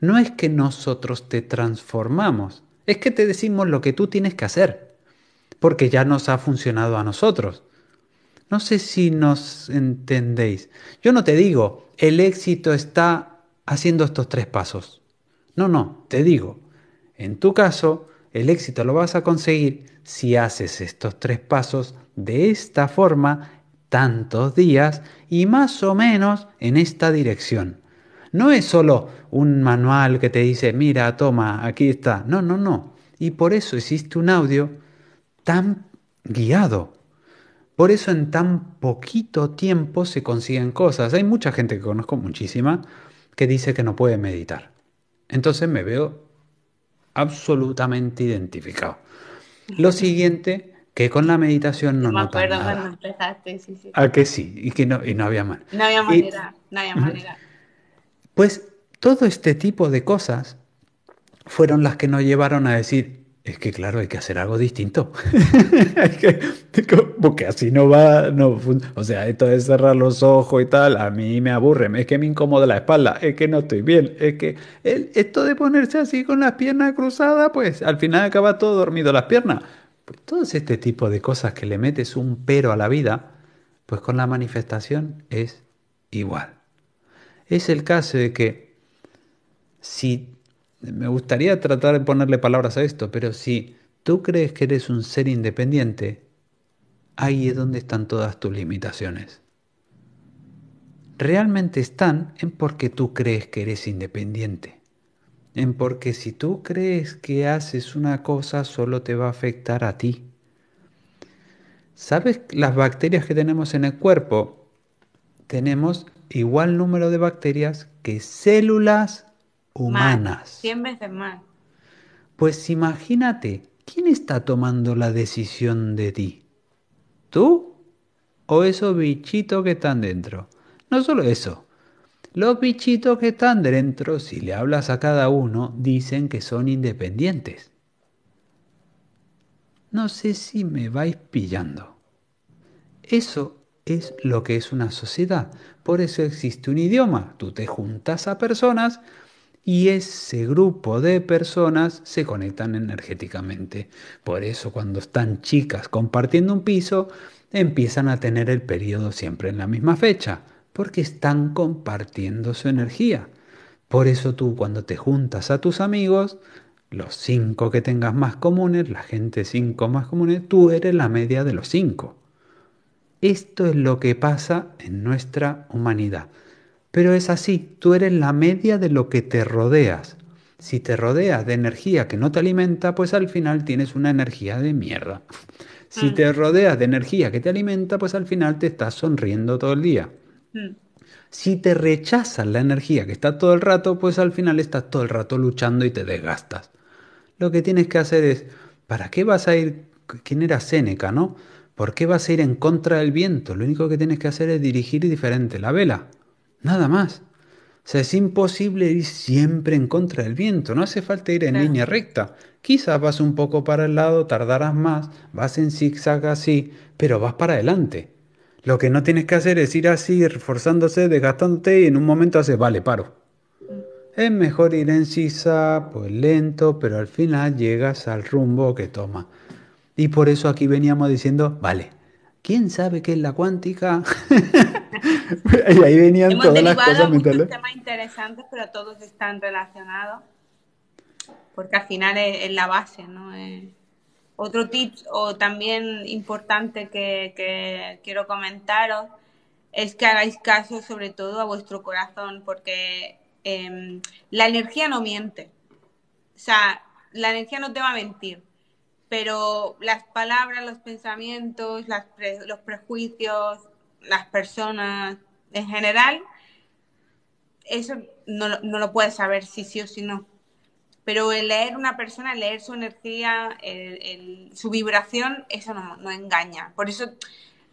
No es que nosotros te transformamos, es que te decimos lo que tú tienes que hacer porque ya nos ha funcionado a nosotros. No sé si nos entendéis. Yo no te digo, el éxito está haciendo estos tres pasos. No, no, te digo, en tu caso, el éxito lo vas a conseguir si haces estos tres pasos de esta forma tantos días y más o menos en esta dirección. No es solo un manual que te dice, mira, toma, aquí está. No, no, no. Y por eso existe un audio tan guiado. Por eso en tan poquito tiempo se consiguen cosas. Hay mucha gente que conozco, muchísima, que dice que no puede meditar. Entonces me veo absolutamente identificado. Lo siguiente, que con la meditación no me acuerdo empezaste, sí, sí. Ah, que sí, y que no, no había manera. no había manera. Pues todo este tipo de cosas fueron las que nos llevaron a decir, es que claro, hay que hacer algo distinto. porque (laughs) así no va, no, o sea, esto de cerrar los ojos y tal, a mí me aburre, es que me incomoda la espalda, es que no estoy bien, es que esto de ponerse así con las piernas cruzadas, pues al final acaba todo dormido las piernas. Pues todo este tipo de cosas que le metes un pero a la vida, pues con la manifestación es igual. Es el caso de que si me gustaría tratar de ponerle palabras a esto, pero si tú crees que eres un ser independiente, ahí es donde están todas tus limitaciones. Realmente están en porque tú crees que eres independiente. En porque si tú crees que haces una cosa solo te va a afectar a ti. ¿Sabes las bacterias que tenemos en el cuerpo? Tenemos igual número de bacterias que células humanas. 100 veces más. Pues imagínate, ¿quién está tomando la decisión de ti? ¿Tú? ¿O esos bichitos que están dentro? No solo eso. Los bichitos que están dentro, si le hablas a cada uno, dicen que son independientes. No sé si me vais pillando. Eso es lo que es una sociedad. Por eso existe un idioma. Tú te juntas a personas y ese grupo de personas se conectan energéticamente. Por eso cuando están chicas compartiendo un piso, empiezan a tener el periodo siempre en la misma fecha, porque están compartiendo su energía. Por eso tú cuando te juntas a tus amigos, los cinco que tengas más comunes, la gente cinco más comunes, tú eres la media de los cinco. Esto es lo que pasa en nuestra humanidad. Pero es así, tú eres la media de lo que te rodeas. Si te rodeas de energía que no te alimenta, pues al final tienes una energía de mierda. Si mm. te rodeas de energía que te alimenta, pues al final te estás sonriendo todo el día. Mm. Si te rechazas la energía que está todo el rato, pues al final estás todo el rato luchando y te desgastas. Lo que tienes que hacer es, ¿para qué vas a ir? ¿Quién era Séneca, no? ¿Por qué vas a ir en contra del viento? Lo único que tienes que hacer es dirigir diferente la vela nada más. O sea, es imposible ir siempre en contra del viento, no hace falta ir en línea recta. Quizás vas un poco para el lado, tardarás más, vas en zigzag así, pero vas para adelante. Lo que no tienes que hacer es ir así, reforzándose, desgastándote y en un momento haces, vale, paro. Mm. Es mejor ir en zigzag, pues lento, pero al final llegas al rumbo que toma. Y por eso aquí veníamos diciendo, vale, ¿Quién sabe qué es la cuántica? (laughs) y ahí venían todas las cosas mentales. temas interesantes, pero todos están relacionados, porque al final es, la base, ¿no? Otro tip o también importante que, quiero comentaros es que hagáis caso sobre todo a vuestro corazón, porque em, la energía no miente. O sea, la energía no te va a mentir pero las palabras, los pensamientos, los prejuicios, las personas en general, eso no, lo puedes saber si sí o si no. Pero el leer una persona, leer su energía, su vibración, eso no engaña. Por eso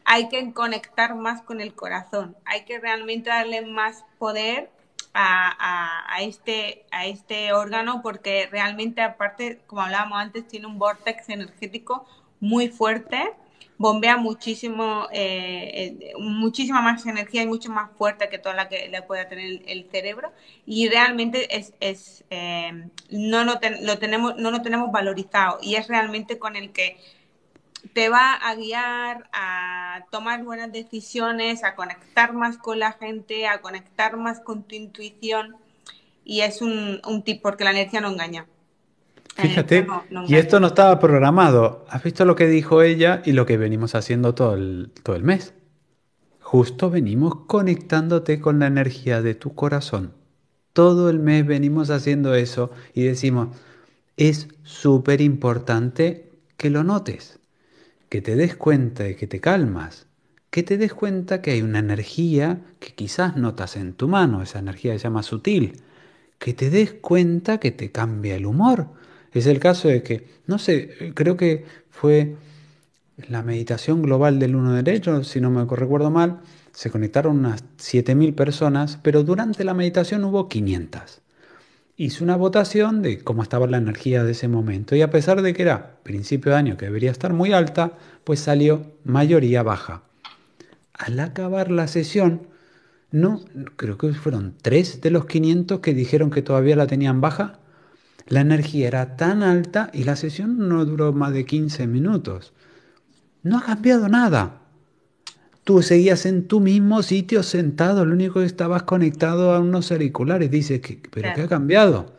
hay que conectar más con el corazón, hay que realmente darle más poder a, este, a este órgano porque realmente aparte, como hablábamos antes, tiene un vortex energético muy fuerte, bombea muchísimo, eh, eh, muchísima más energía y mucho más fuerte que toda la que le pueda tener el, cerebro y realmente es, eh, no, lo lo tenemos, no lo tenemos valorizado y es realmente con el que te va a guiar a tomar buenas decisiones, a conectar más con la gente, a conectar más con tu intuición. Y es un, tip, porque la energía no engaña. Fíjate, y esto no estaba programado. ¿Has visto lo que dijo ella y lo que venimos haciendo todo el, todo el mes? Justo venimos conectándote con la energía de tu corazón. Todo el mes venimos haciendo eso y decimos, es súper importante que lo notes que te des cuenta de que te calmas, que te des cuenta que hay una energía que quizás notas en tu mano, esa energía se llama sutil, que te des cuenta que te cambia el humor. Es el caso de que, no sé, creo que fue la meditación global del uno derecho, si no me recuerdo mal, se conectaron unas 7.000 personas, pero durante la meditación hubo 500 hice una votación de cómo estaba la energía de ese momento y a pesar de que era principio de año que debería estar muy alta, pues salió mayoría baja. Al acabar la sesión, no, creo que fueron tres de los 500 que dijeron que todavía la tenían baja. La energía era tan alta y la sesión no duró más de 15 minutos. No ha cambiado nada. Tú seguías en tu mismo sitio sentado, lo único que estabas conectado a unos auriculares. Dices, que, ¿pero qué ha cambiado?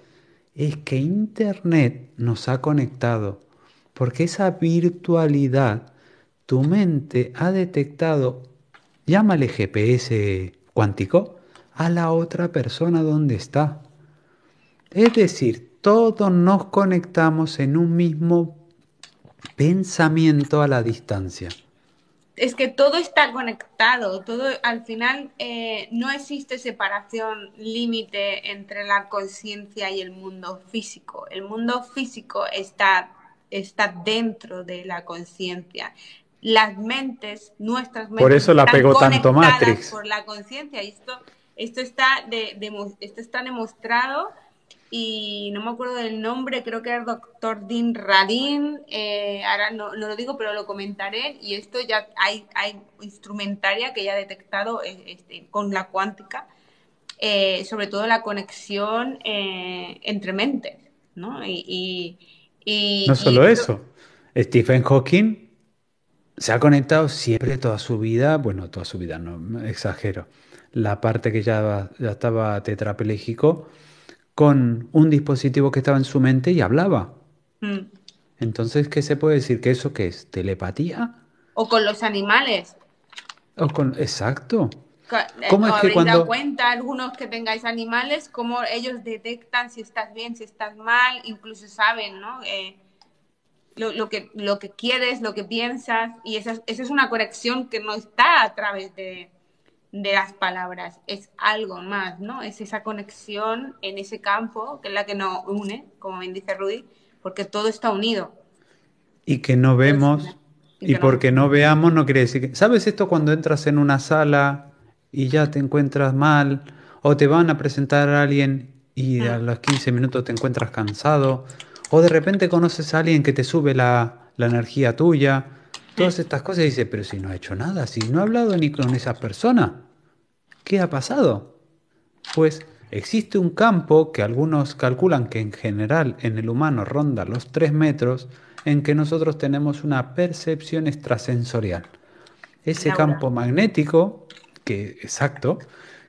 Es que Internet nos ha conectado, porque esa virtualidad, tu mente ha detectado, llámale GPS cuántico, a la otra persona donde está. Es decir, todos nos conectamos en un mismo pensamiento a la distancia es que todo está conectado, todo al final eh, no existe separación límite entre la conciencia y el mundo físico. El mundo físico está, está dentro de la conciencia. Las mentes, nuestras mentes, eso la están pegó tanto Por la conciencia. Esto, está esto está demostrado y no me acuerdo del nombre, creo que era el doctor Dean Radin, eh, ahora no, lo digo, pero lo comentaré, y esto ya hay, hay instrumentaria que ya ha detectado eh, este, con la cuántica, eh, sobre todo la conexión entre mentes, ¿no? Y, no solo eso, Stephen Hawking se ha conectado siempre toda su vida, bueno, toda su vida, no exagero, la parte que ya, ya estaba tetrapléjico, con un dispositivo que estaba en su mente y hablaba. Mm. Entonces, ¿qué se puede decir? ¿Que eso qué es? ¿Telepatía? O con los animales. O con... Exacto. Eh, ¿Cómo es que cuando... dado cuenta algunos que tengáis animales, cómo ellos detectan si estás bien, si estás mal, incluso saben, ¿no? Eh, lo, que, lo que quieres, lo que piensas, y esa, esa es una conexión que no está a través de, de las palabras, es algo más, ¿no? Es esa conexión en ese campo que es la que nos une, como bien dice Rudy, porque todo está unido. Y que no vemos, y, porque no veamos no quiere decir que... ¿Sabes esto cuando entras en una sala y ya te encuentras mal? O te van a presentar a alguien y a ah. los 15 minutos te encuentras cansado. O de repente conoces a alguien que te sube la, la energía tuya. Todas ah. estas cosas y dices, pero si no ha hecho nada, si no ha hablado ni con esa persona. ¿Qué ha pasado? Pues existe un campo que algunos calculan que en general en el humano ronda los 3 metros, en que nosotros tenemos una percepción extrasensorial. Ese campo magnético, que exacto,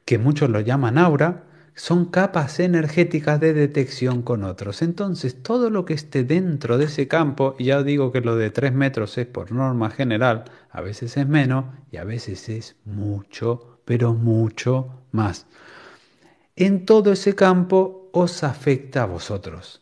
que muchos lo llaman aura, son capas energéticas de detección con otros. Entonces, todo lo que esté dentro de ese campo, y ya digo que lo de 3 metros es por norma general, a veces es menos y a veces es mucho pero mucho más. En todo ese campo os afecta a vosotros.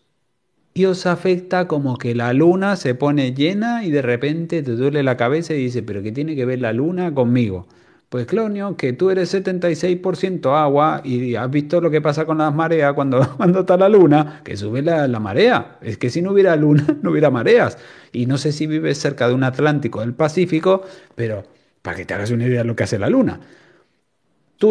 Y os afecta como que la luna se pone llena y de repente te duele la cabeza y dices, pero ¿qué tiene que ver la luna conmigo? Pues Clonio, que tú eres 76% agua y has visto lo que pasa con las mareas cuando, (laughs) cuando está la luna, que sube la, la, marea. Es que si no hubiera luna, (laughs) no hubiera mareas. Y no sé si vives cerca de un Atlántico del Pacífico, pero para que te hagas una idea de lo que hace la luna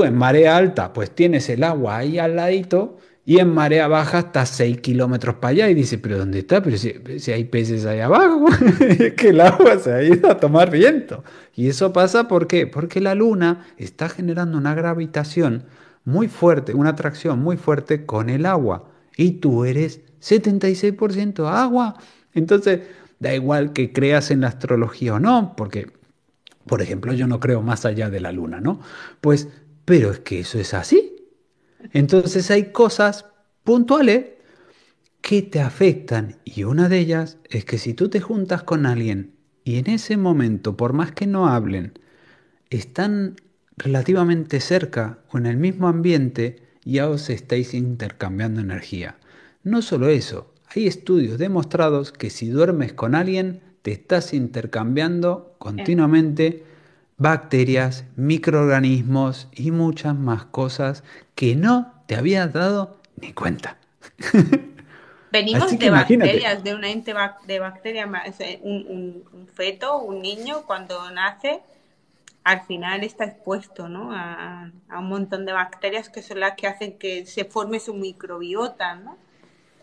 en marea alta, pues tienes el agua ahí al ladito y en marea baja hasta 6 kilómetros para allá y dice pero ¿dónde está? Pero si, hay peces ahí abajo, (laughs) es que el agua se ha ido a tomar viento. Y eso pasa ¿por qué? porque la luna está generando una gravitación muy fuerte, una atracción muy fuerte con el agua. Y tú eres 76% agua. Entonces, da igual que creas en la astrología o no, porque, por ejemplo, yo no creo más allá de la luna, ¿no? Pues pero es que eso es así. Entonces hay cosas puntuales que te afectan y una de ellas es que si tú te juntas con alguien y en ese momento, por más que no hablen, están relativamente cerca o en el mismo ambiente, ya os estáis intercambiando energía. No solo eso, hay estudios demostrados que si duermes con alguien, te estás intercambiando continuamente eh bacterias, microorganismos y muchas más cosas que no te habías dado ni cuenta. (laughs) Venimos de bacterias, de una ente de bacterias, eh, un, feto, un niño cuando nace, al final está expuesto a, un montón de bacterias que son las que hacen que se forme su microbiota ¿no?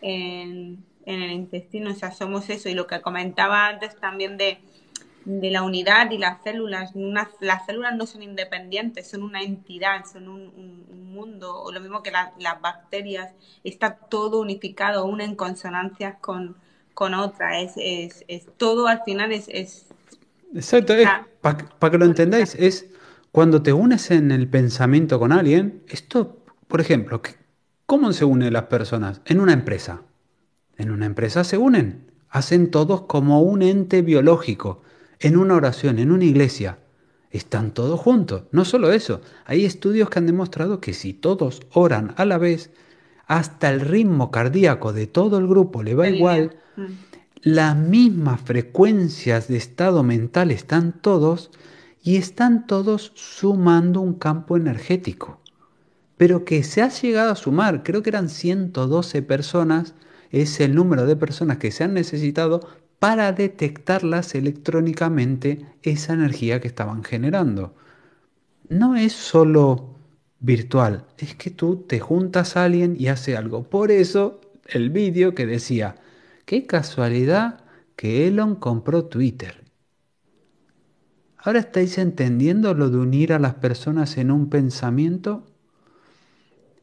en, en el intestino. O sea, somos eso. Y lo que comentaba antes también de, de la unidad y las células. las células no son independientes, son una entidad, son un, mundo, o lo mismo que las bacterias, está todo unificado, una en consonancia con, con otra. Es, todo al final es... es Exacto, para que lo entendáis, es cuando te unes en el pensamiento con alguien, esto, por ejemplo, ¿cómo se unen las personas? En una empresa. En una empresa se unen, hacen todos como un ente biológico en una oración, en una iglesia. Están todos juntos. No solo eso, hay estudios que han demostrado que si todos oran a la vez, hasta el ritmo cardíaco de todo el grupo le va igual, mm. las mismas frecuencias de estado mental están todos y están todos sumando un campo energético. Pero que se ha llegado a sumar, creo que eran 112 personas, es el número de personas que se han necesitado para detectarlas electrónicamente esa energía que estaban generando. No es solo virtual, es que tú te juntas a alguien y hace algo. Por eso el vídeo que decía, qué casualidad que Elon compró Twitter. ¿Ahora estáis entendiendo lo de unir a las personas en un pensamiento?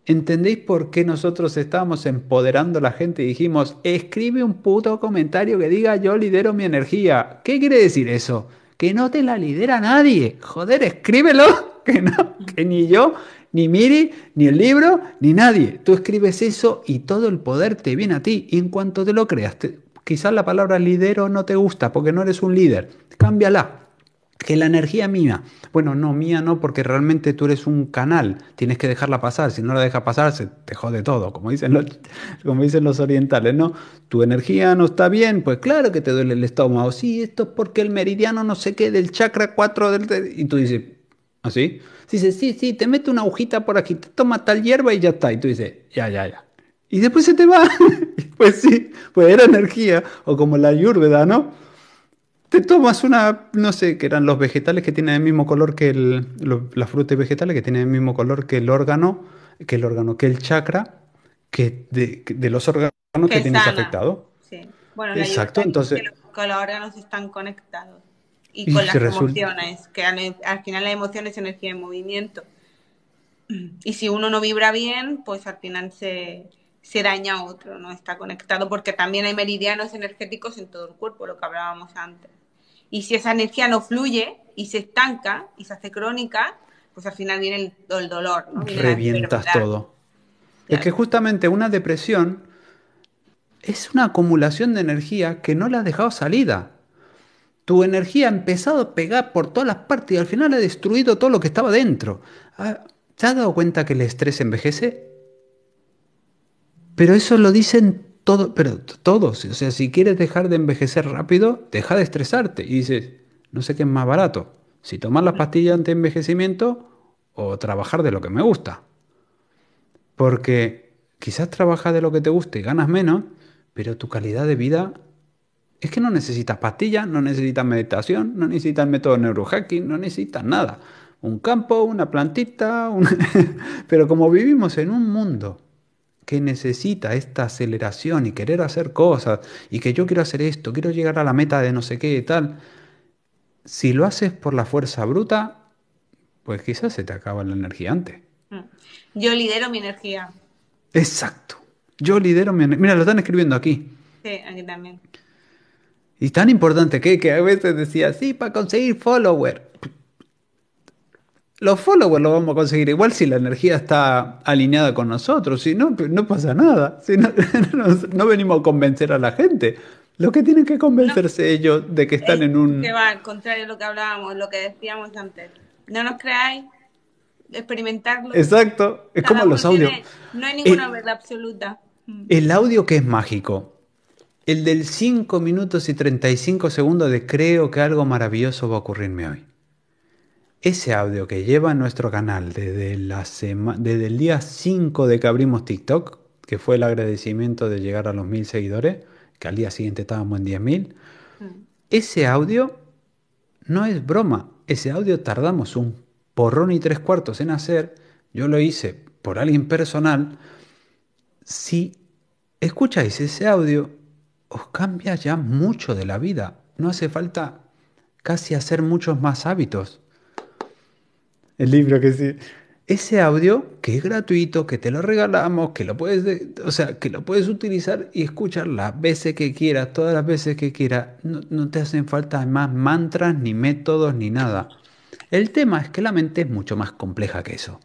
¿Entendéis por qué nosotros estábamos empoderando a la gente y dijimos, escribe un puto comentario que diga yo lidero mi energía? ¿Qué quiere decir eso? Que no te la lidera nadie. Joder, escríbelo. (laughs) Que, no, que ni yo, ni Miri, ni el libro, ni nadie. Tú escribes eso y todo el poder te viene a ti. Y en cuanto te lo creas, quizás la palabra lidero no te gusta porque no eres un líder. Cámbiala que la energía mía, bueno, no, mía no, porque realmente tú eres un canal, tienes que dejarla pasar, si no la dejas pasar, se te jode todo, como dicen los, (laughs) como dicen los orientales, ¿no? Tu energía no está bien, pues claro que te duele el estómago, sí, esto es porque el meridiano no sé qué del chakra 4 del... Y tú dices, ¿así? ¿ah, dices, sí, sí, te mete una agujita por aquí, te toma tal hierba y ya está, y tú dices, ya, ya, ya. Y después se te va, (laughs) pues sí, pues era energía, o como la ayurveda, ¿no? te tomas una, no sé, que eran los vegetales que tienen el mismo color que el, frutas y vegetales que tienen el mismo color que el órgano, que el órgano, que el chakra, que de, los órganos que, tienes afectado. Exacto, entonces... que los, órganos están conectados y con las emociones, que al, final la emoción es energía en movimiento. Y si uno no vibra bien, pues al final se, se daña a otro, no está conectado, porque también hay meridianos energéticos en todo el cuerpo, lo que hablábamos antes. Y si esa energía no fluye y se estanca y se hace crónica, pues al final viene el, dolor. ¿no? Revientas todo. Es que justamente una depresión es una acumulación de energía que no la has dejado salida. Tu energía ha empezado a pegar por todas las partes y al final ha destruido todo lo que estaba dentro. Ah, ¿Te has dado cuenta que el estrés envejece? Pero eso lo dicen todo, pero todos, o sea, si quieres dejar de envejecer rápido, deja de estresarte y dices, no sé qué es más barato, si tomar las pastillas ante envejecimiento o trabajar de lo que me gusta. Porque quizás trabajas de lo que te guste y ganas menos, pero tu calidad de vida es que no necesitas pastillas, no necesitas meditación, no necesitas método neurohacking, no necesitas nada. Un campo, una plantita, (laughs) pero como vivimos en un mundo que necesita esta aceleración y querer hacer cosas y que yo quiero hacer esto, quiero llegar a la meta de no sé qué y tal, si lo haces por la fuerza bruta, pues quizás se te acaba la energía antes. Mm. Yo lidero mi energía. Exacto. Yo lidero mi energía. Mira, lo están escribiendo aquí. Sí, aquí también. Y tan importante que, a veces decía, sí, para conseguir followers los followers lo vamos a conseguir igual si la energía está alineada con nosotros, si no, no pasa nada, si no, (laughs) venimos a convencer a la gente. Lo que tienen que convencerse ellos de que están en un... Que va, al contrario de lo que hablábamos, lo que decíamos antes. No nos creáis, experimentarlo. Exacto, es como los audios. No hay ninguna verdad absoluta. Mm. El audio que es mágico, el del 5 minutos y 35 segundos de creo que algo maravilloso va a ocurrirme hoy ese audio que lleva nuestro canal desde, el día 5 de que abrimos TikTok, que fue el agradecimiento de llegar a los mil seguidores, que al día siguiente estábamos en 10.000, mil, mm. ese audio no es broma. Ese audio tardamos un porrón y tres cuartos en hacer. Yo lo hice por alguien personal. Si escucháis ese audio, os cambia ya mucho de la vida. No hace falta casi hacer muchos más hábitos. El libro que sí. Ese audio que es gratuito, que te lo regalamos, que lo puedes, o sea, que lo puedes utilizar y escuchar las veces que quieras, todas las veces que quieras. No, te hacen falta más mantras, ni métodos, ni nada. El tema es que la mente es mucho más compleja que eso.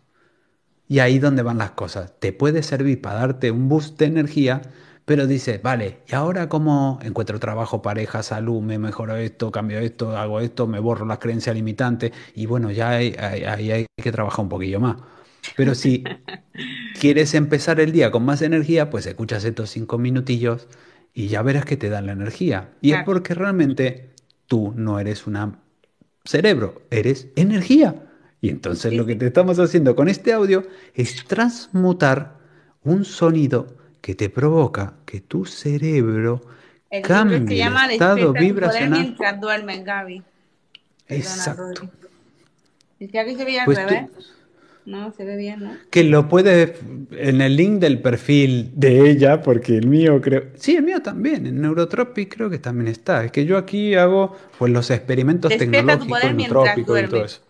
Y ahí donde van las cosas. Te puede servir para darte un boost de energía, pero dice, vale, ¿y ahora cómo encuentro trabajo, pareja, salud, me mejoro esto, cambio esto, hago esto, me borro las creencias limitantes? Y bueno, ya hay, que trabajar un poquillo más. Pero si (laughs) quieres empezar el día con más energía, pues escuchas estos cinco minutillos y ya verás que te dan la energía. Y es porque realmente tú no eres un cerebro, eres energía. Y entonces lo que te estamos haciendo con este audio es transmutar un sonido que te provoca que tu cerebro el cambie estado vibracional. Mientras Gaby. Exacto. se ve al pues No, se ve bien, ¿no? Que lo puedes en el link del perfil de ella, porque el mío creo. Sí, el mío también, en Neurotropic creo que también está. Es que yo aquí hago pues los experimentos tecnológicos, neurotrópicos y todo eso.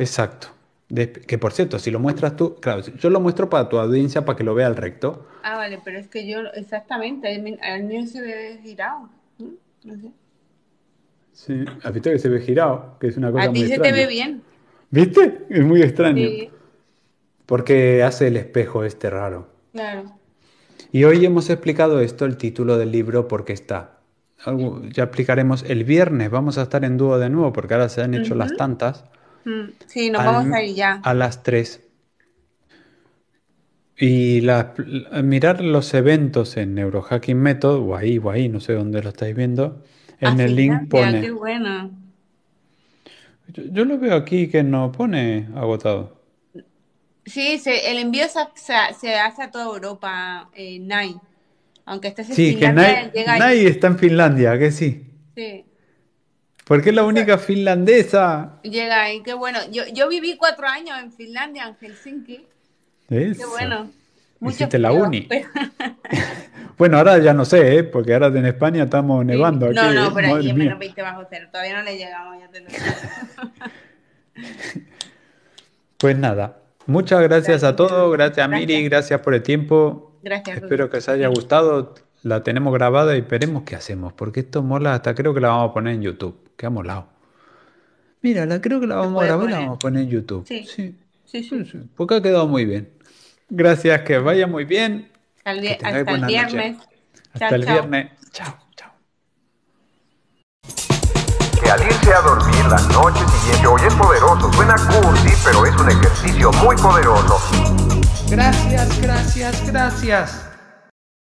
Exacto que por cierto, si lo muestras tú, claro, yo lo muestro para tu audiencia para que lo vea al recto. Ah, vale, pero es que yo, exactamente, el mío se ve girado. Sí, has visto que se ve girado, que es una cosa a ti se te ve bien. ¿Viste? Es muy extraño. Porque hace el espejo este raro. Claro. Y hoy hemos explicado esto, el título del libro, porque está. Algo, ya explicaremos el viernes, vamos a estar en dúo de nuevo, porque ahora se han hecho las tantas. Sí, nos vamos a ir ya. A las 3. Y mirar los eventos en Neurohacking Method, o ahí, o ahí, no sé dónde lo estáis viendo, en ah, el link pone... Qué bueno. Yo, lo veo aquí que no pone agotado. Sí, el envío se, hace a toda Europa, eh, Nai. Aunque estés en sí, Finlandia, que Nai, está en Finlandia, que sí. Sí. Porque es la única finlandesa. Llega ahí, qué bueno. Yo, viví cuatro años en Finlandia, en Helsinki. Eso. Qué bueno. Hiciste la uni. (laughs) bueno, ahora ya no sé, ¿eh? porque ahora en España estamos nevando. Aquí, no, no, ¿eh? pero aquí menos 20 bajo cero. Todavía no le llegamos, ya (laughs) pues nada, muchas gracias, a todos. Gracias a Miri, gracias, por el tiempo. Gracias. Espero que os haya gustado. La tenemos grabada y veremos qué hacemos, porque esto mola. Hasta creo que la vamos a poner en YouTube que ha molado. Mira, la creo que la vamos a grabar la vamos a poner en YouTube. Sí. Sí. Sí, sí. Porque ha quedado muy bien. Gracias, que vaya muy bien. hasta, el viernes. Hasta, el viernes. Chao, chao. Que alguien irse a dormir la noche siguiente hoy es poderoso. Suena cursi, pero es un ejercicio muy poderoso. Gracias, gracias, gracias.